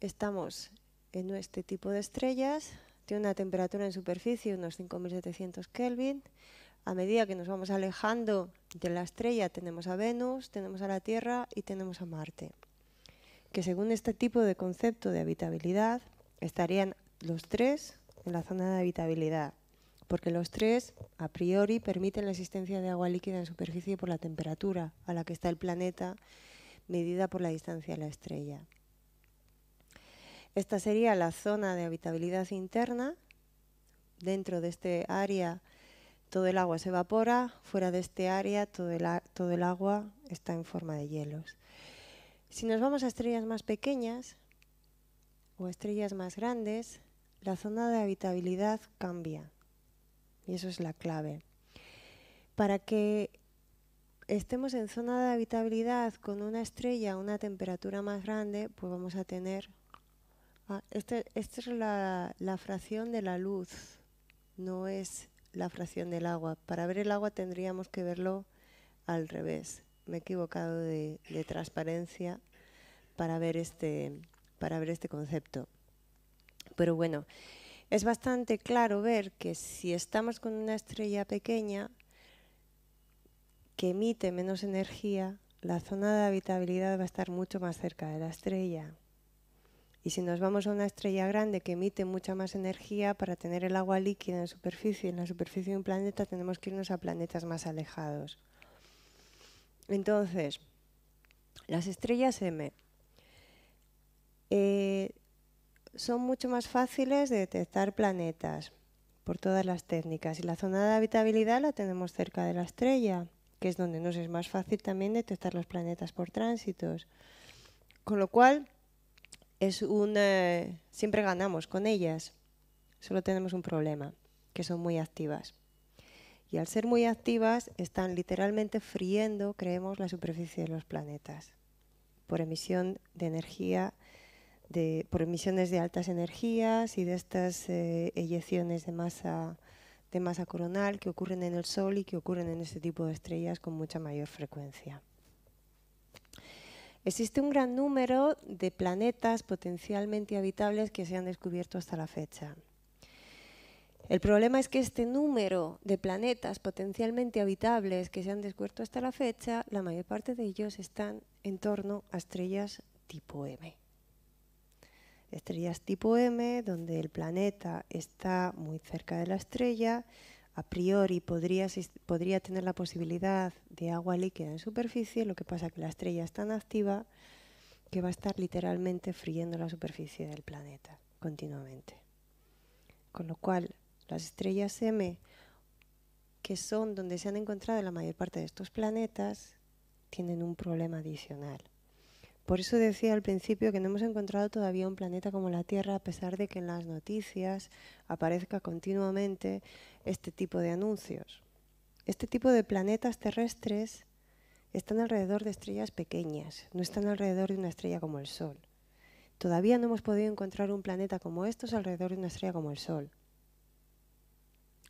estamos en este tipo de estrellas, tiene una temperatura en superficie unos 5.700 Kelvin. A medida que nos vamos alejando de la estrella, tenemos a Venus, tenemos a la Tierra y tenemos a Marte, que según este tipo de concepto de habitabilidad, estarían los tres en la zona de habitabilidad porque los tres, a priori, permiten la existencia de agua líquida en superficie por la temperatura a la que está el planeta medida por la distancia a la estrella. Esta sería la zona de habitabilidad interna. Dentro de este área todo el agua se evapora, fuera de este área todo el, todo el agua está en forma de hielos. Si nos vamos a estrellas más pequeñas o estrellas más grandes, la zona de habitabilidad cambia. Y eso es la clave. Para que estemos en zona de habitabilidad con una estrella a una temperatura más grande, pues vamos a tener... Ah, este, esta es la, fracción de la luz, no es la fracción del agua. Para ver el agua tendríamos que verlo al revés. Me he equivocado de, de transparencia para ver, este, para ver este concepto. Pero bueno, es bastante claro ver que si estamos con una estrella pequeña que emite menos energía, la zona de habitabilidad va a estar mucho más cerca de la estrella. Y si nos vamos a una estrella grande que emite mucha más energía, para tener el agua líquida en superficie, en la superficie de un planeta, tenemos que irnos a planetas más alejados. Entonces, las estrellas M eh, son mucho más fáciles de detectar planetas por todas las técnicas y la zona de habitabilidad la tenemos cerca de la estrella, que es donde nos es más fácil también detectar los planetas por tránsitos. Con lo cual, es un, eh, siempre ganamos con ellas, solo tenemos un problema, que son muy activas. Y al ser muy activas, están literalmente friendo, creemos, la superficie de los planetas por emisión de energía de, por emisiones de altas energías y de estas eh, eyecciones de masa, de masa coronal que ocurren en el Sol y que ocurren en este tipo de estrellas con mucha mayor frecuencia. Existe un gran número de planetas potencialmente habitables que se han descubierto hasta la fecha. El problema es que este número de planetas potencialmente habitables que se han descubierto hasta la fecha, la mayor parte de ellos están en torno a estrellas tipo M estrellas tipo M, donde el planeta está muy cerca de la estrella, a priori podría, tener la posibilidad de agua líquida en superficie, lo que pasa que la estrella es tan activa que va a estar literalmente friendo la superficie del planeta continuamente. Con lo cual, las estrellas M, que son donde se han encontrado la mayor parte de estos planetas, tienen un problema adicional por eso decía al principio que no hemos encontrado todavía un planeta como la Tierra, a pesar de que en las noticias aparezca continuamente este tipo de anuncios. Este tipo de planetas terrestres están alrededor de estrellas pequeñas, no están alrededor de una estrella como el Sol. Todavía no hemos podido encontrar un planeta como estos alrededor de una estrella como el Sol.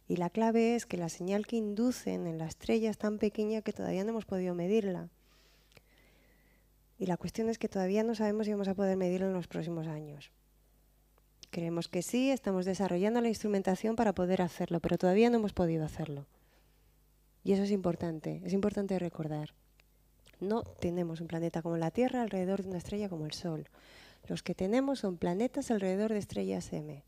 Y la clave es que la señal que inducen en la estrella es tan pequeña que todavía no hemos podido medirla. Y la cuestión es que todavía no sabemos si vamos a poder medirlo en los próximos años. Creemos que sí, estamos desarrollando la instrumentación para poder hacerlo, pero todavía no hemos podido hacerlo. Y eso es importante, es importante recordar. No tenemos un planeta como la Tierra alrededor de una estrella como el Sol. Los que tenemos son planetas alrededor de estrellas M,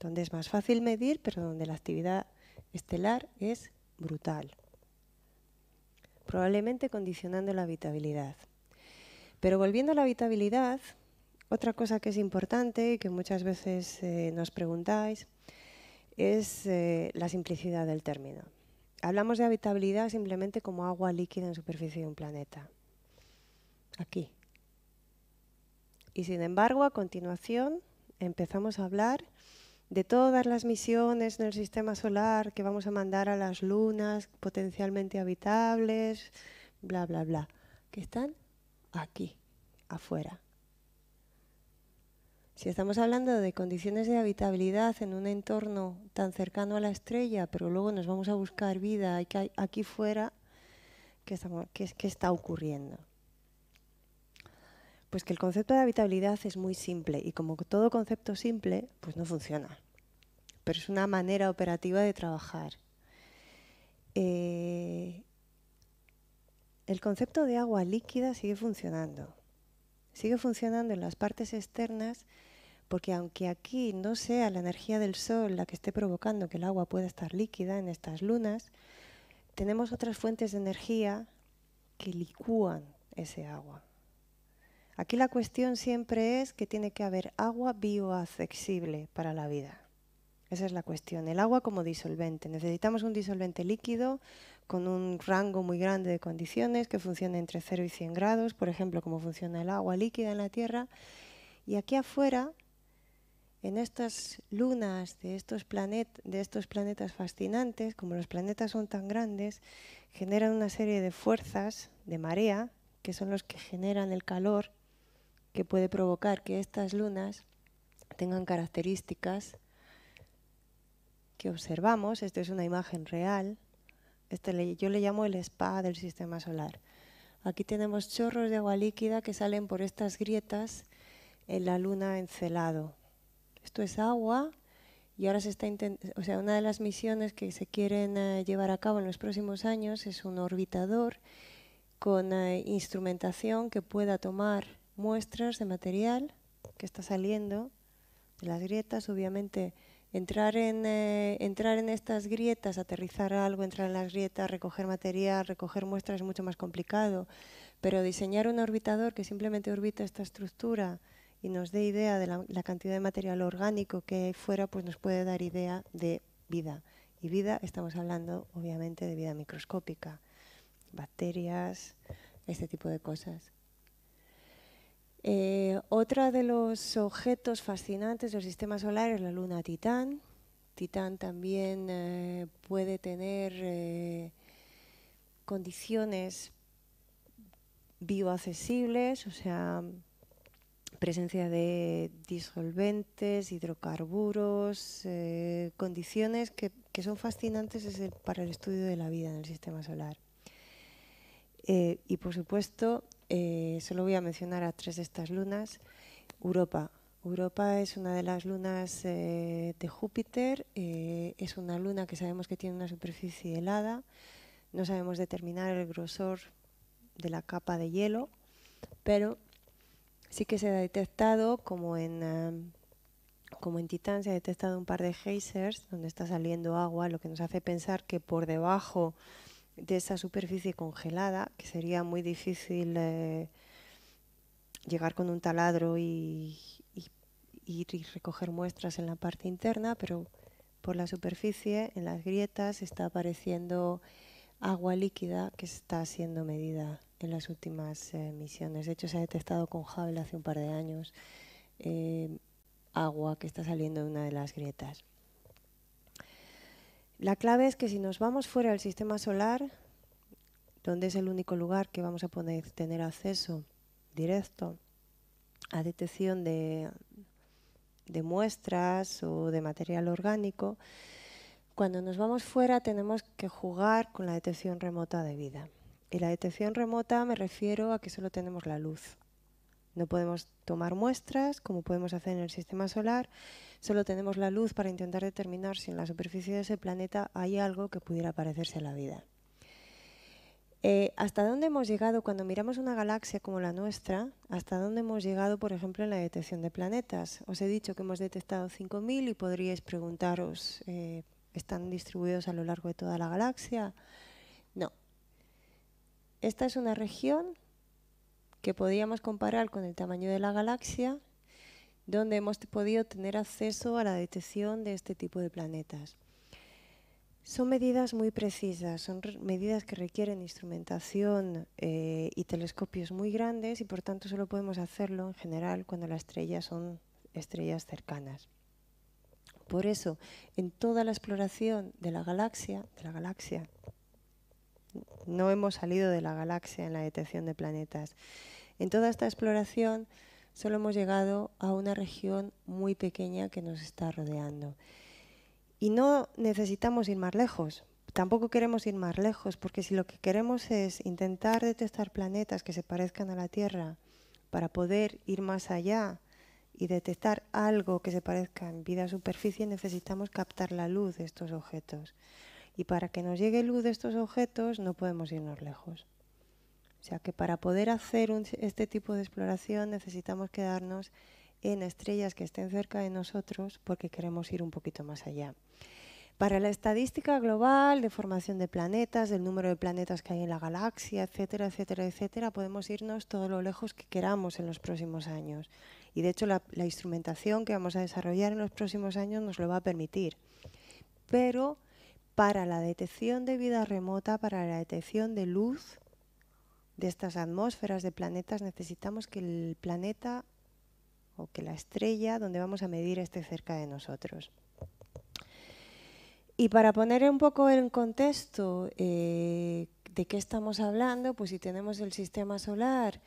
donde es más fácil medir, pero donde la actividad estelar es brutal, probablemente condicionando la habitabilidad. Pero volviendo a la habitabilidad, otra cosa que es importante y que muchas veces eh, nos preguntáis es eh, la simplicidad del término. Hablamos de habitabilidad simplemente como agua líquida en superficie de un planeta. Aquí. Y sin embargo, a continuación empezamos a hablar de todas las misiones en el sistema solar que vamos a mandar a las lunas potencialmente habitables, bla, bla, bla, que están aquí, afuera. Si estamos hablando de condiciones de habitabilidad en un entorno tan cercano a la estrella, pero luego nos vamos a buscar vida aquí fuera, ¿qué, está ocurriendo? Pues que el concepto de habitabilidad es muy simple y como todo concepto simple, pues no funciona. Pero es una manera operativa de trabajar. Eh, el concepto de agua líquida sigue funcionando. Sigue funcionando en las partes externas porque aunque aquí no sea la energía del sol la que esté provocando que el agua pueda estar líquida en estas lunas, tenemos otras fuentes de energía que licúan ese agua. Aquí la cuestión siempre es que tiene que haber agua bioaccesible para la vida. Esa es la cuestión. El agua como disolvente. Necesitamos un disolvente líquido con un rango muy grande de condiciones que funcione entre 0 y 100 grados, por ejemplo, como funciona el agua líquida en la Tierra. Y aquí afuera, en estas lunas de estos, planet de estos planetas fascinantes, como los planetas son tan grandes, generan una serie de fuerzas de marea, que son los que generan el calor que puede provocar que estas lunas tengan características observamos, esto es una imagen real, este yo le llamo el spa del sistema solar. Aquí tenemos chorros de agua líquida que salen por estas grietas en la luna en Esto es agua y ahora se está o sea, una de las misiones que se quieren eh, llevar a cabo en los próximos años es un orbitador con eh, instrumentación que pueda tomar muestras de material que está saliendo de las grietas, obviamente entrar en, eh, entrar en estas grietas, aterrizar algo, entrar en las grietas, recoger material, recoger muestras es mucho más complicado, pero diseñar un orbitador que simplemente orbita esta estructura y nos dé idea de la cantidad de material orgánico que hay fuera, pues nos puede dar idea de vida. Y vida estamos hablando, obviamente, de vida microscópica, bacterias, este tipo de cosas. Eh, otra de los objetos fascinantes del sistema solar es la luna Titán. Titán también eh, puede tener eh, condiciones bioaccesibles, o sea, presencia de disolventes, hidrocarburos, condiciones que, son fascinantes para el estudio de la vida en el sistema solar. y por supuesto, eh, solo voy a mencionar a tres de estas lunas. Europa. Europa es una de las lunas eh, de Júpiter, eh, es una luna que sabemos que tiene una superficie helada, no sabemos determinar el grosor de la capa de hielo, pero sí que se ha detectado, como en, como en Titán, se ha detectado un par de geysers donde está saliendo agua, lo que nos hace pensar que por debajo de esa superficie congelada, que sería muy difícil eh, llegar con un taladro y, recoger muestras en la parte interna, pero por la superficie, en las grietas, está apareciendo agua líquida que está siendo medida en las últimas eh, misiones. De hecho, se ha detectado con Javel hace un par de años eh, agua que está saliendo de una de las grietas. La clave es que si nos vamos fuera del sistema solar, donde es el único lugar que vamos a poder tener acceso directo a detección de, de muestras o de material orgánico, cuando nos vamos fuera tenemos que jugar con la detección remota de vida. Y la detección remota me refiero a que solo tenemos la luz. No podemos tomar muestras, como podemos hacer en el sistema solar, solo tenemos la luz para intentar determinar si en la superficie de ese planeta hay algo que pudiera parecerse a la vida. Eh, ¿Hasta dónde hemos llegado cuando miramos una galaxia como la nuestra? ¿Hasta dónde hemos llegado, por ejemplo, en la detección de planetas? Os he dicho que hemos detectado 5.000 y podríais preguntaros, eh, ¿están distribuidos a lo largo de toda la galaxia? No. Esta es una región que podíamos comparar con el tamaño de la galaxia, donde hemos podido tener acceso a la detección de este tipo de planetas. Son medidas muy precisas, son medidas que requieren instrumentación eh, y telescopios muy grandes y por tanto solo podemos hacerlo en general cuando las estrellas son estrellas cercanas. Por eso, en toda la exploración de la galaxia, de la galaxia no hemos salido de la galaxia en la detección de planetas. En toda esta exploración solo hemos llegado a una región muy pequeña que nos está rodeando. Y no necesitamos ir más lejos. Tampoco queremos ir más lejos, porque si lo que queremos es intentar detectar planetas que se parezcan a la Tierra para poder ir más allá y detectar algo que se parezca en vida a superficie, necesitamos captar la luz de estos objetos. Y para que nos llegue luz de estos objetos no podemos irnos lejos. O sea que para poder hacer este tipo de exploración necesitamos quedarnos en estrellas que estén cerca de nosotros porque queremos ir un poquito más allá. Para la estadística global de formación de planetas, del número de planetas que hay en la galaxia, etcétera, etcétera, etcétera, podemos irnos todo lo lejos que queramos en los próximos años. Y de hecho la, la instrumentación que vamos a desarrollar en los próximos años nos lo va a permitir. Pero para la detección de vida remota, para la detección de luz de estas atmósferas de planetas, necesitamos que el planeta o que la estrella donde vamos a medir esté cerca de nosotros. Y para poner un poco en contexto eh, de qué estamos hablando, pues si tenemos el sistema solar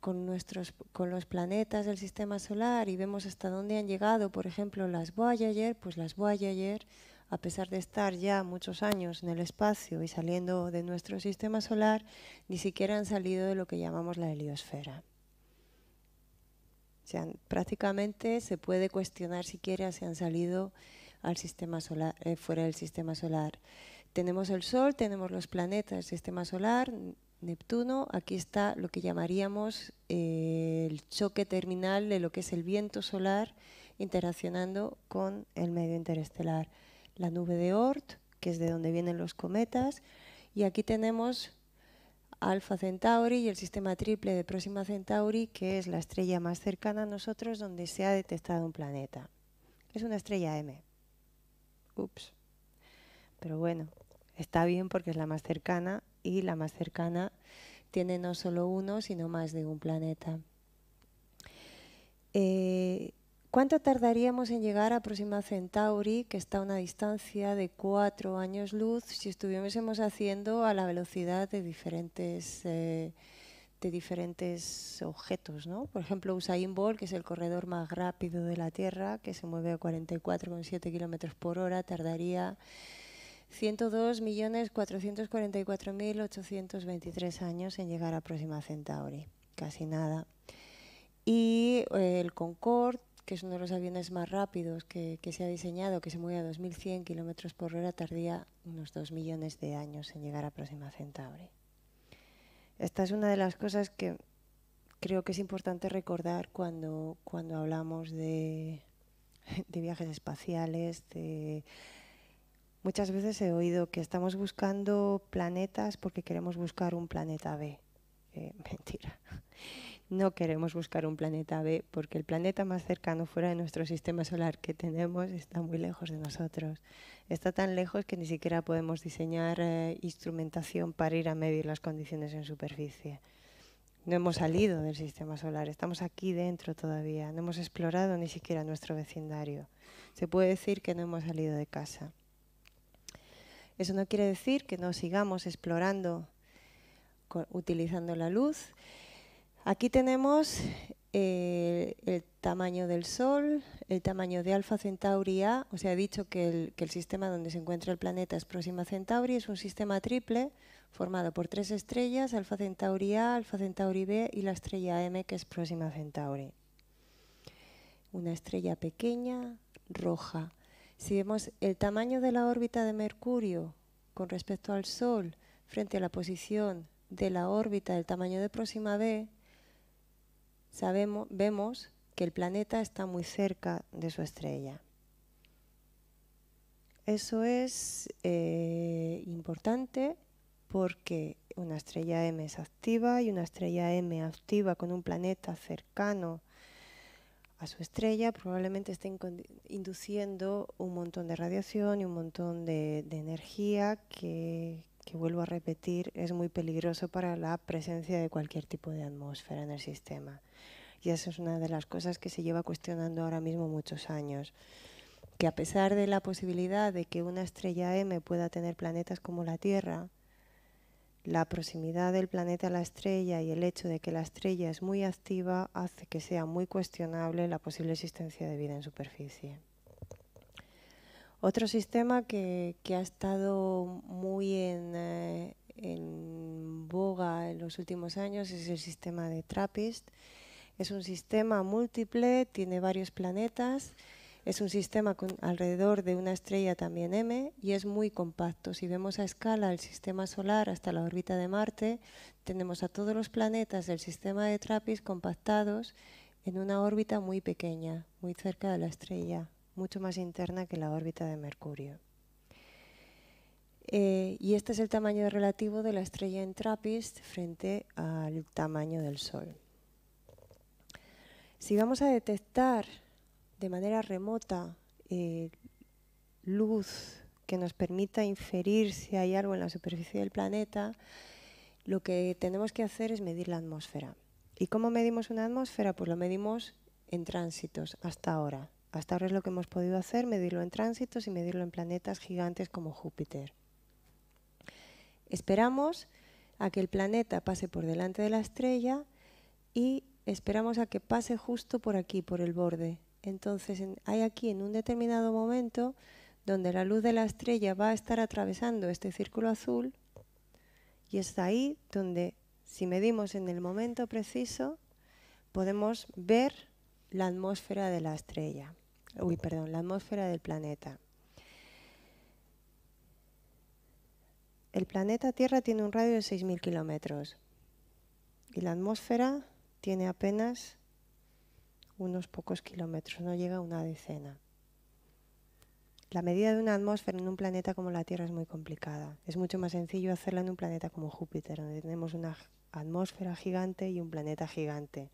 con, nuestros, con los planetas del sistema solar y vemos hasta dónde han llegado, por ejemplo, las Voyager, pues las Voyager a pesar de estar ya muchos años en el espacio y saliendo de nuestro sistema solar, ni siquiera han salido de lo que llamamos la heliosfera. prácticamente se puede cuestionar siquiera si han salido al sistema solar, eh, fuera del sistema solar. Tenemos el Sol, tenemos los planetas, el sistema solar, Neptuno, aquí está lo que llamaríamos eh, el choque terminal de lo que es el viento solar interaccionando con el medio interestelar la nube de Oort, que es de donde vienen los cometas, y aquí tenemos Alpha Centauri y el sistema triple de Próxima Centauri, que es la estrella más cercana a nosotros donde se ha detectado un planeta. Es una estrella M. Ups. Pero bueno, está bien porque es la más cercana y la más cercana tiene no solo uno, sino más de un planeta. Eh, ¿Cuánto tardaríamos en llegar a Próxima Centauri, que está a una distancia de cuatro años luz, si estuviésemos haciendo a la velocidad de diferentes, eh, de diferentes objetos? ¿no? Por ejemplo, Usain Bolt, que es el corredor más rápido de la Tierra, que se mueve a 44,7 kilómetros por hora, tardaría 102.444.823 años en llegar a Próxima Centauri. Casi nada. Y eh, el Concorde que es uno de los aviones más rápidos que, se ha diseñado, que se mueve a 2.100 kilómetros por hora, tardía unos 2 millones de años en llegar a Próxima Centauri. Esta es una de las cosas que creo que es importante recordar cuando, cuando hablamos de, viajes espaciales, Muchas veces he oído que estamos buscando planetas porque queremos buscar un planeta B. Eh, mentira no queremos buscar un planeta B porque el planeta más cercano fuera de nuestro sistema solar que tenemos está muy lejos de nosotros. Está tan lejos que ni siquiera podemos diseñar eh, instrumentación para ir a medir las condiciones en superficie. No hemos salido del sistema solar, estamos aquí dentro todavía, no hemos explorado ni siquiera nuestro vecindario. Se puede decir que no hemos salido de casa. Eso no quiere decir que no sigamos explorando utilizando la luz Aquí tenemos eh, el tamaño del Sol, el tamaño de Alfa Centauri A, o sea, he dicho que el, sistema donde se encuentra el planeta es Próxima Centauri, es un sistema triple formado por tres estrellas, Alfa Centauri A, Alfa Centauri B y la estrella M, que es Próxima Centauri. Una estrella pequeña, roja. Si vemos el tamaño de la órbita de Mercurio con respecto al Sol frente a la posición de la órbita del tamaño de Próxima B, vemos que el planeta está muy cerca de su estrella. Eso es eh, importante porque una estrella M es activa y una estrella M activa con un planeta cercano a su estrella probablemente esté induciendo un montón de radiación y un montón de energía que, que vuelvo a repetir, es muy peligroso para la presencia de cualquier tipo de atmósfera en el sistema. Y eso es una de las cosas que se lleva cuestionando ahora mismo muchos años. Que a pesar de la posibilidad de que una estrella M pueda tener planetas como la Tierra, la proximidad del planeta a la estrella y el hecho de que la estrella es muy activa hace que sea muy cuestionable la posible existencia de vida en superficie. Otro sistema que, ha estado muy eh, en, boga en los últimos años es el sistema de TRAPPIST. Es un sistema múltiple, tiene varios planetas, es un sistema alrededor de una estrella también M y es muy compacto. Si vemos a escala el sistema solar hasta la órbita de Marte, tenemos a todos los planetas del sistema de TRAPPIST compactados en una órbita muy pequeña, muy cerca de la estrella mucho más interna que la órbita de Mercurio. Eh, y este es el tamaño relativo de la estrella en TRAPPIST frente al tamaño del Sol. Si vamos a detectar de manera remota eh, luz que nos permita inferir si hay algo en la superficie del planeta, lo que tenemos que hacer es medir la atmósfera. ¿Y cómo medimos una atmósfera? Pues lo medimos en tránsitos hasta ahora, hasta ahora es lo que hemos podido hacer, medirlo en tránsitos y medirlo en planetas gigantes como Júpiter. Esperamos a que el planeta pase por delante de la estrella y esperamos a que pase justo por aquí, por el borde. Entonces hay aquí en un determinado momento donde la luz de la estrella va a estar atravesando este círculo azul y es ahí donde si medimos en el momento preciso podemos ver la atmósfera de la estrella uy, perdón, la atmósfera del planeta. El planeta Tierra tiene un radio de 6.000 kilómetros y la atmósfera tiene apenas unos pocos kilómetros, no llega a una decena. La medida de una atmósfera en un planeta como la Tierra es muy complicada. Es mucho más sencillo hacerla en un planeta como Júpiter, donde tenemos una atmósfera gigante y un planeta gigante.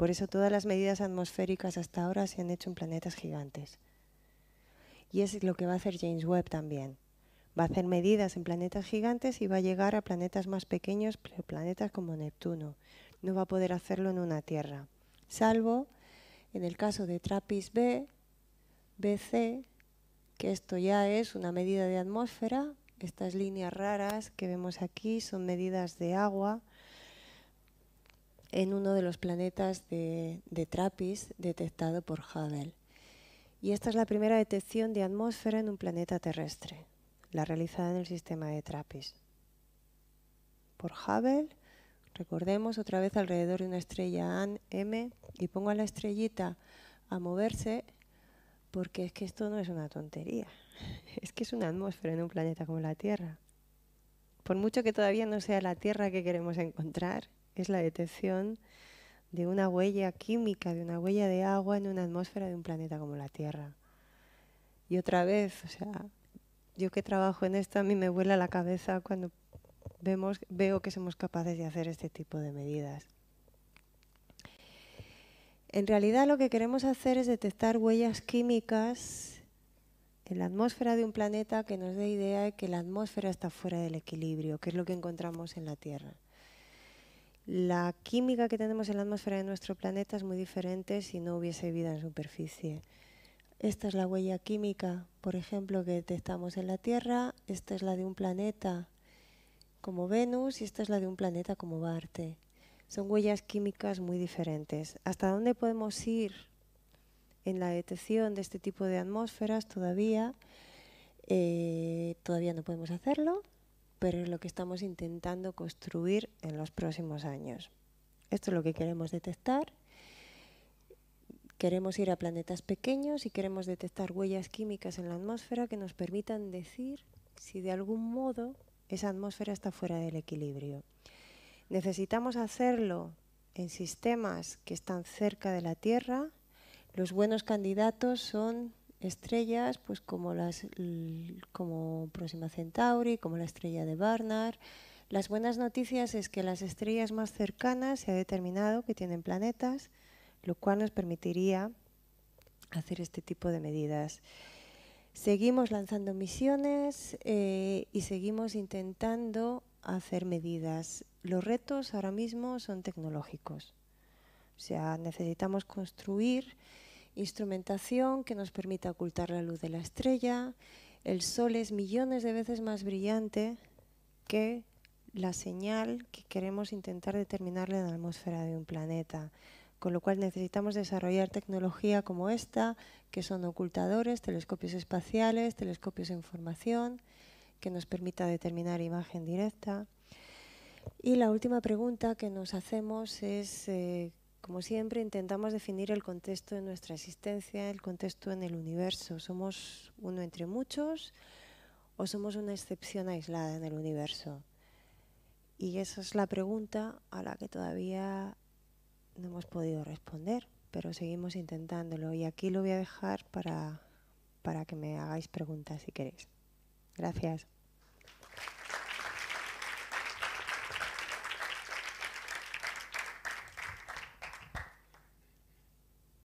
Por eso todas las medidas atmosféricas hasta ahora se han hecho en planetas gigantes. Y es lo que va a hacer James Webb también. Va a hacer medidas en planetas gigantes y va a llegar a planetas más pequeños, planetas como Neptuno. No va a poder hacerlo en una Tierra, salvo en el caso de TRAPPIST B, BC, que esto ya es una medida de atmósfera. Estas líneas raras que vemos aquí son medidas de agua en uno de los planetas de, de detectado por Hubble. Y esta es la primera detección de atmósfera en un planeta terrestre, la realizada en el sistema de Trappist. Por Hubble, recordemos otra vez alrededor de una estrella M, y pongo a la estrellita a moverse, porque es que esto no es una tontería, es que es una atmósfera en un planeta como la Tierra. Por mucho que todavía no sea la Tierra que queremos encontrar, es la detección de una huella química, de una huella de agua en una atmósfera de un planeta como la Tierra. Y otra vez, o sea, yo que trabajo en esto, a mí me vuela la cabeza cuando veo que somos capaces de hacer este tipo de medidas. En realidad lo que queremos hacer es detectar huellas químicas en la atmósfera de un planeta que nos dé idea de que la atmósfera está fuera del equilibrio, que es lo que encontramos en la Tierra la química que tenemos en la atmósfera de nuestro planeta es muy diferente si no hubiese vida en superficie. Esta es la huella química, por ejemplo, que detectamos en la Tierra, esta es la de un planeta como Venus y esta es la de un planeta como Marte. Son huellas químicas muy diferentes. ¿Hasta dónde podemos ir en la detección de este tipo de atmósferas todavía? Eh, todavía no podemos hacerlo, pero es lo que estamos intentando construir en los próximos años. Esto es lo que queremos detectar. Queremos ir a planetas pequeños y queremos detectar huellas químicas en la atmósfera que nos permitan decir si de algún modo esa atmósfera está fuera del equilibrio. Necesitamos hacerlo en sistemas que están cerca de la Tierra. Los buenos candidatos son estrellas, pues como, las, como Próxima Centauri, como la estrella de Barnard. Las buenas noticias es que las estrellas más cercanas se ha determinado que tienen planetas, lo cual nos permitiría hacer este tipo de medidas. Seguimos lanzando misiones eh, y seguimos intentando hacer medidas. Los retos ahora mismo son tecnológicos. O sea, necesitamos construir Instrumentación que nos permita ocultar la luz de la estrella. El Sol es millones de veces más brillante que la señal que queremos intentar determinarle en la atmósfera de un planeta. Con lo cual necesitamos desarrollar tecnología como esta, que son ocultadores, telescopios espaciales, telescopios de información, que nos permita determinar imagen directa. Y la última pregunta que nos hacemos es eh, como siempre, intentamos definir el contexto de nuestra existencia, el contexto en el universo. ¿Somos uno entre muchos o somos una excepción aislada en el universo? Y esa es la pregunta a la que todavía no hemos podido responder, pero seguimos intentándolo. Y aquí lo voy a dejar para, para que me hagáis preguntas si queréis. Gracias.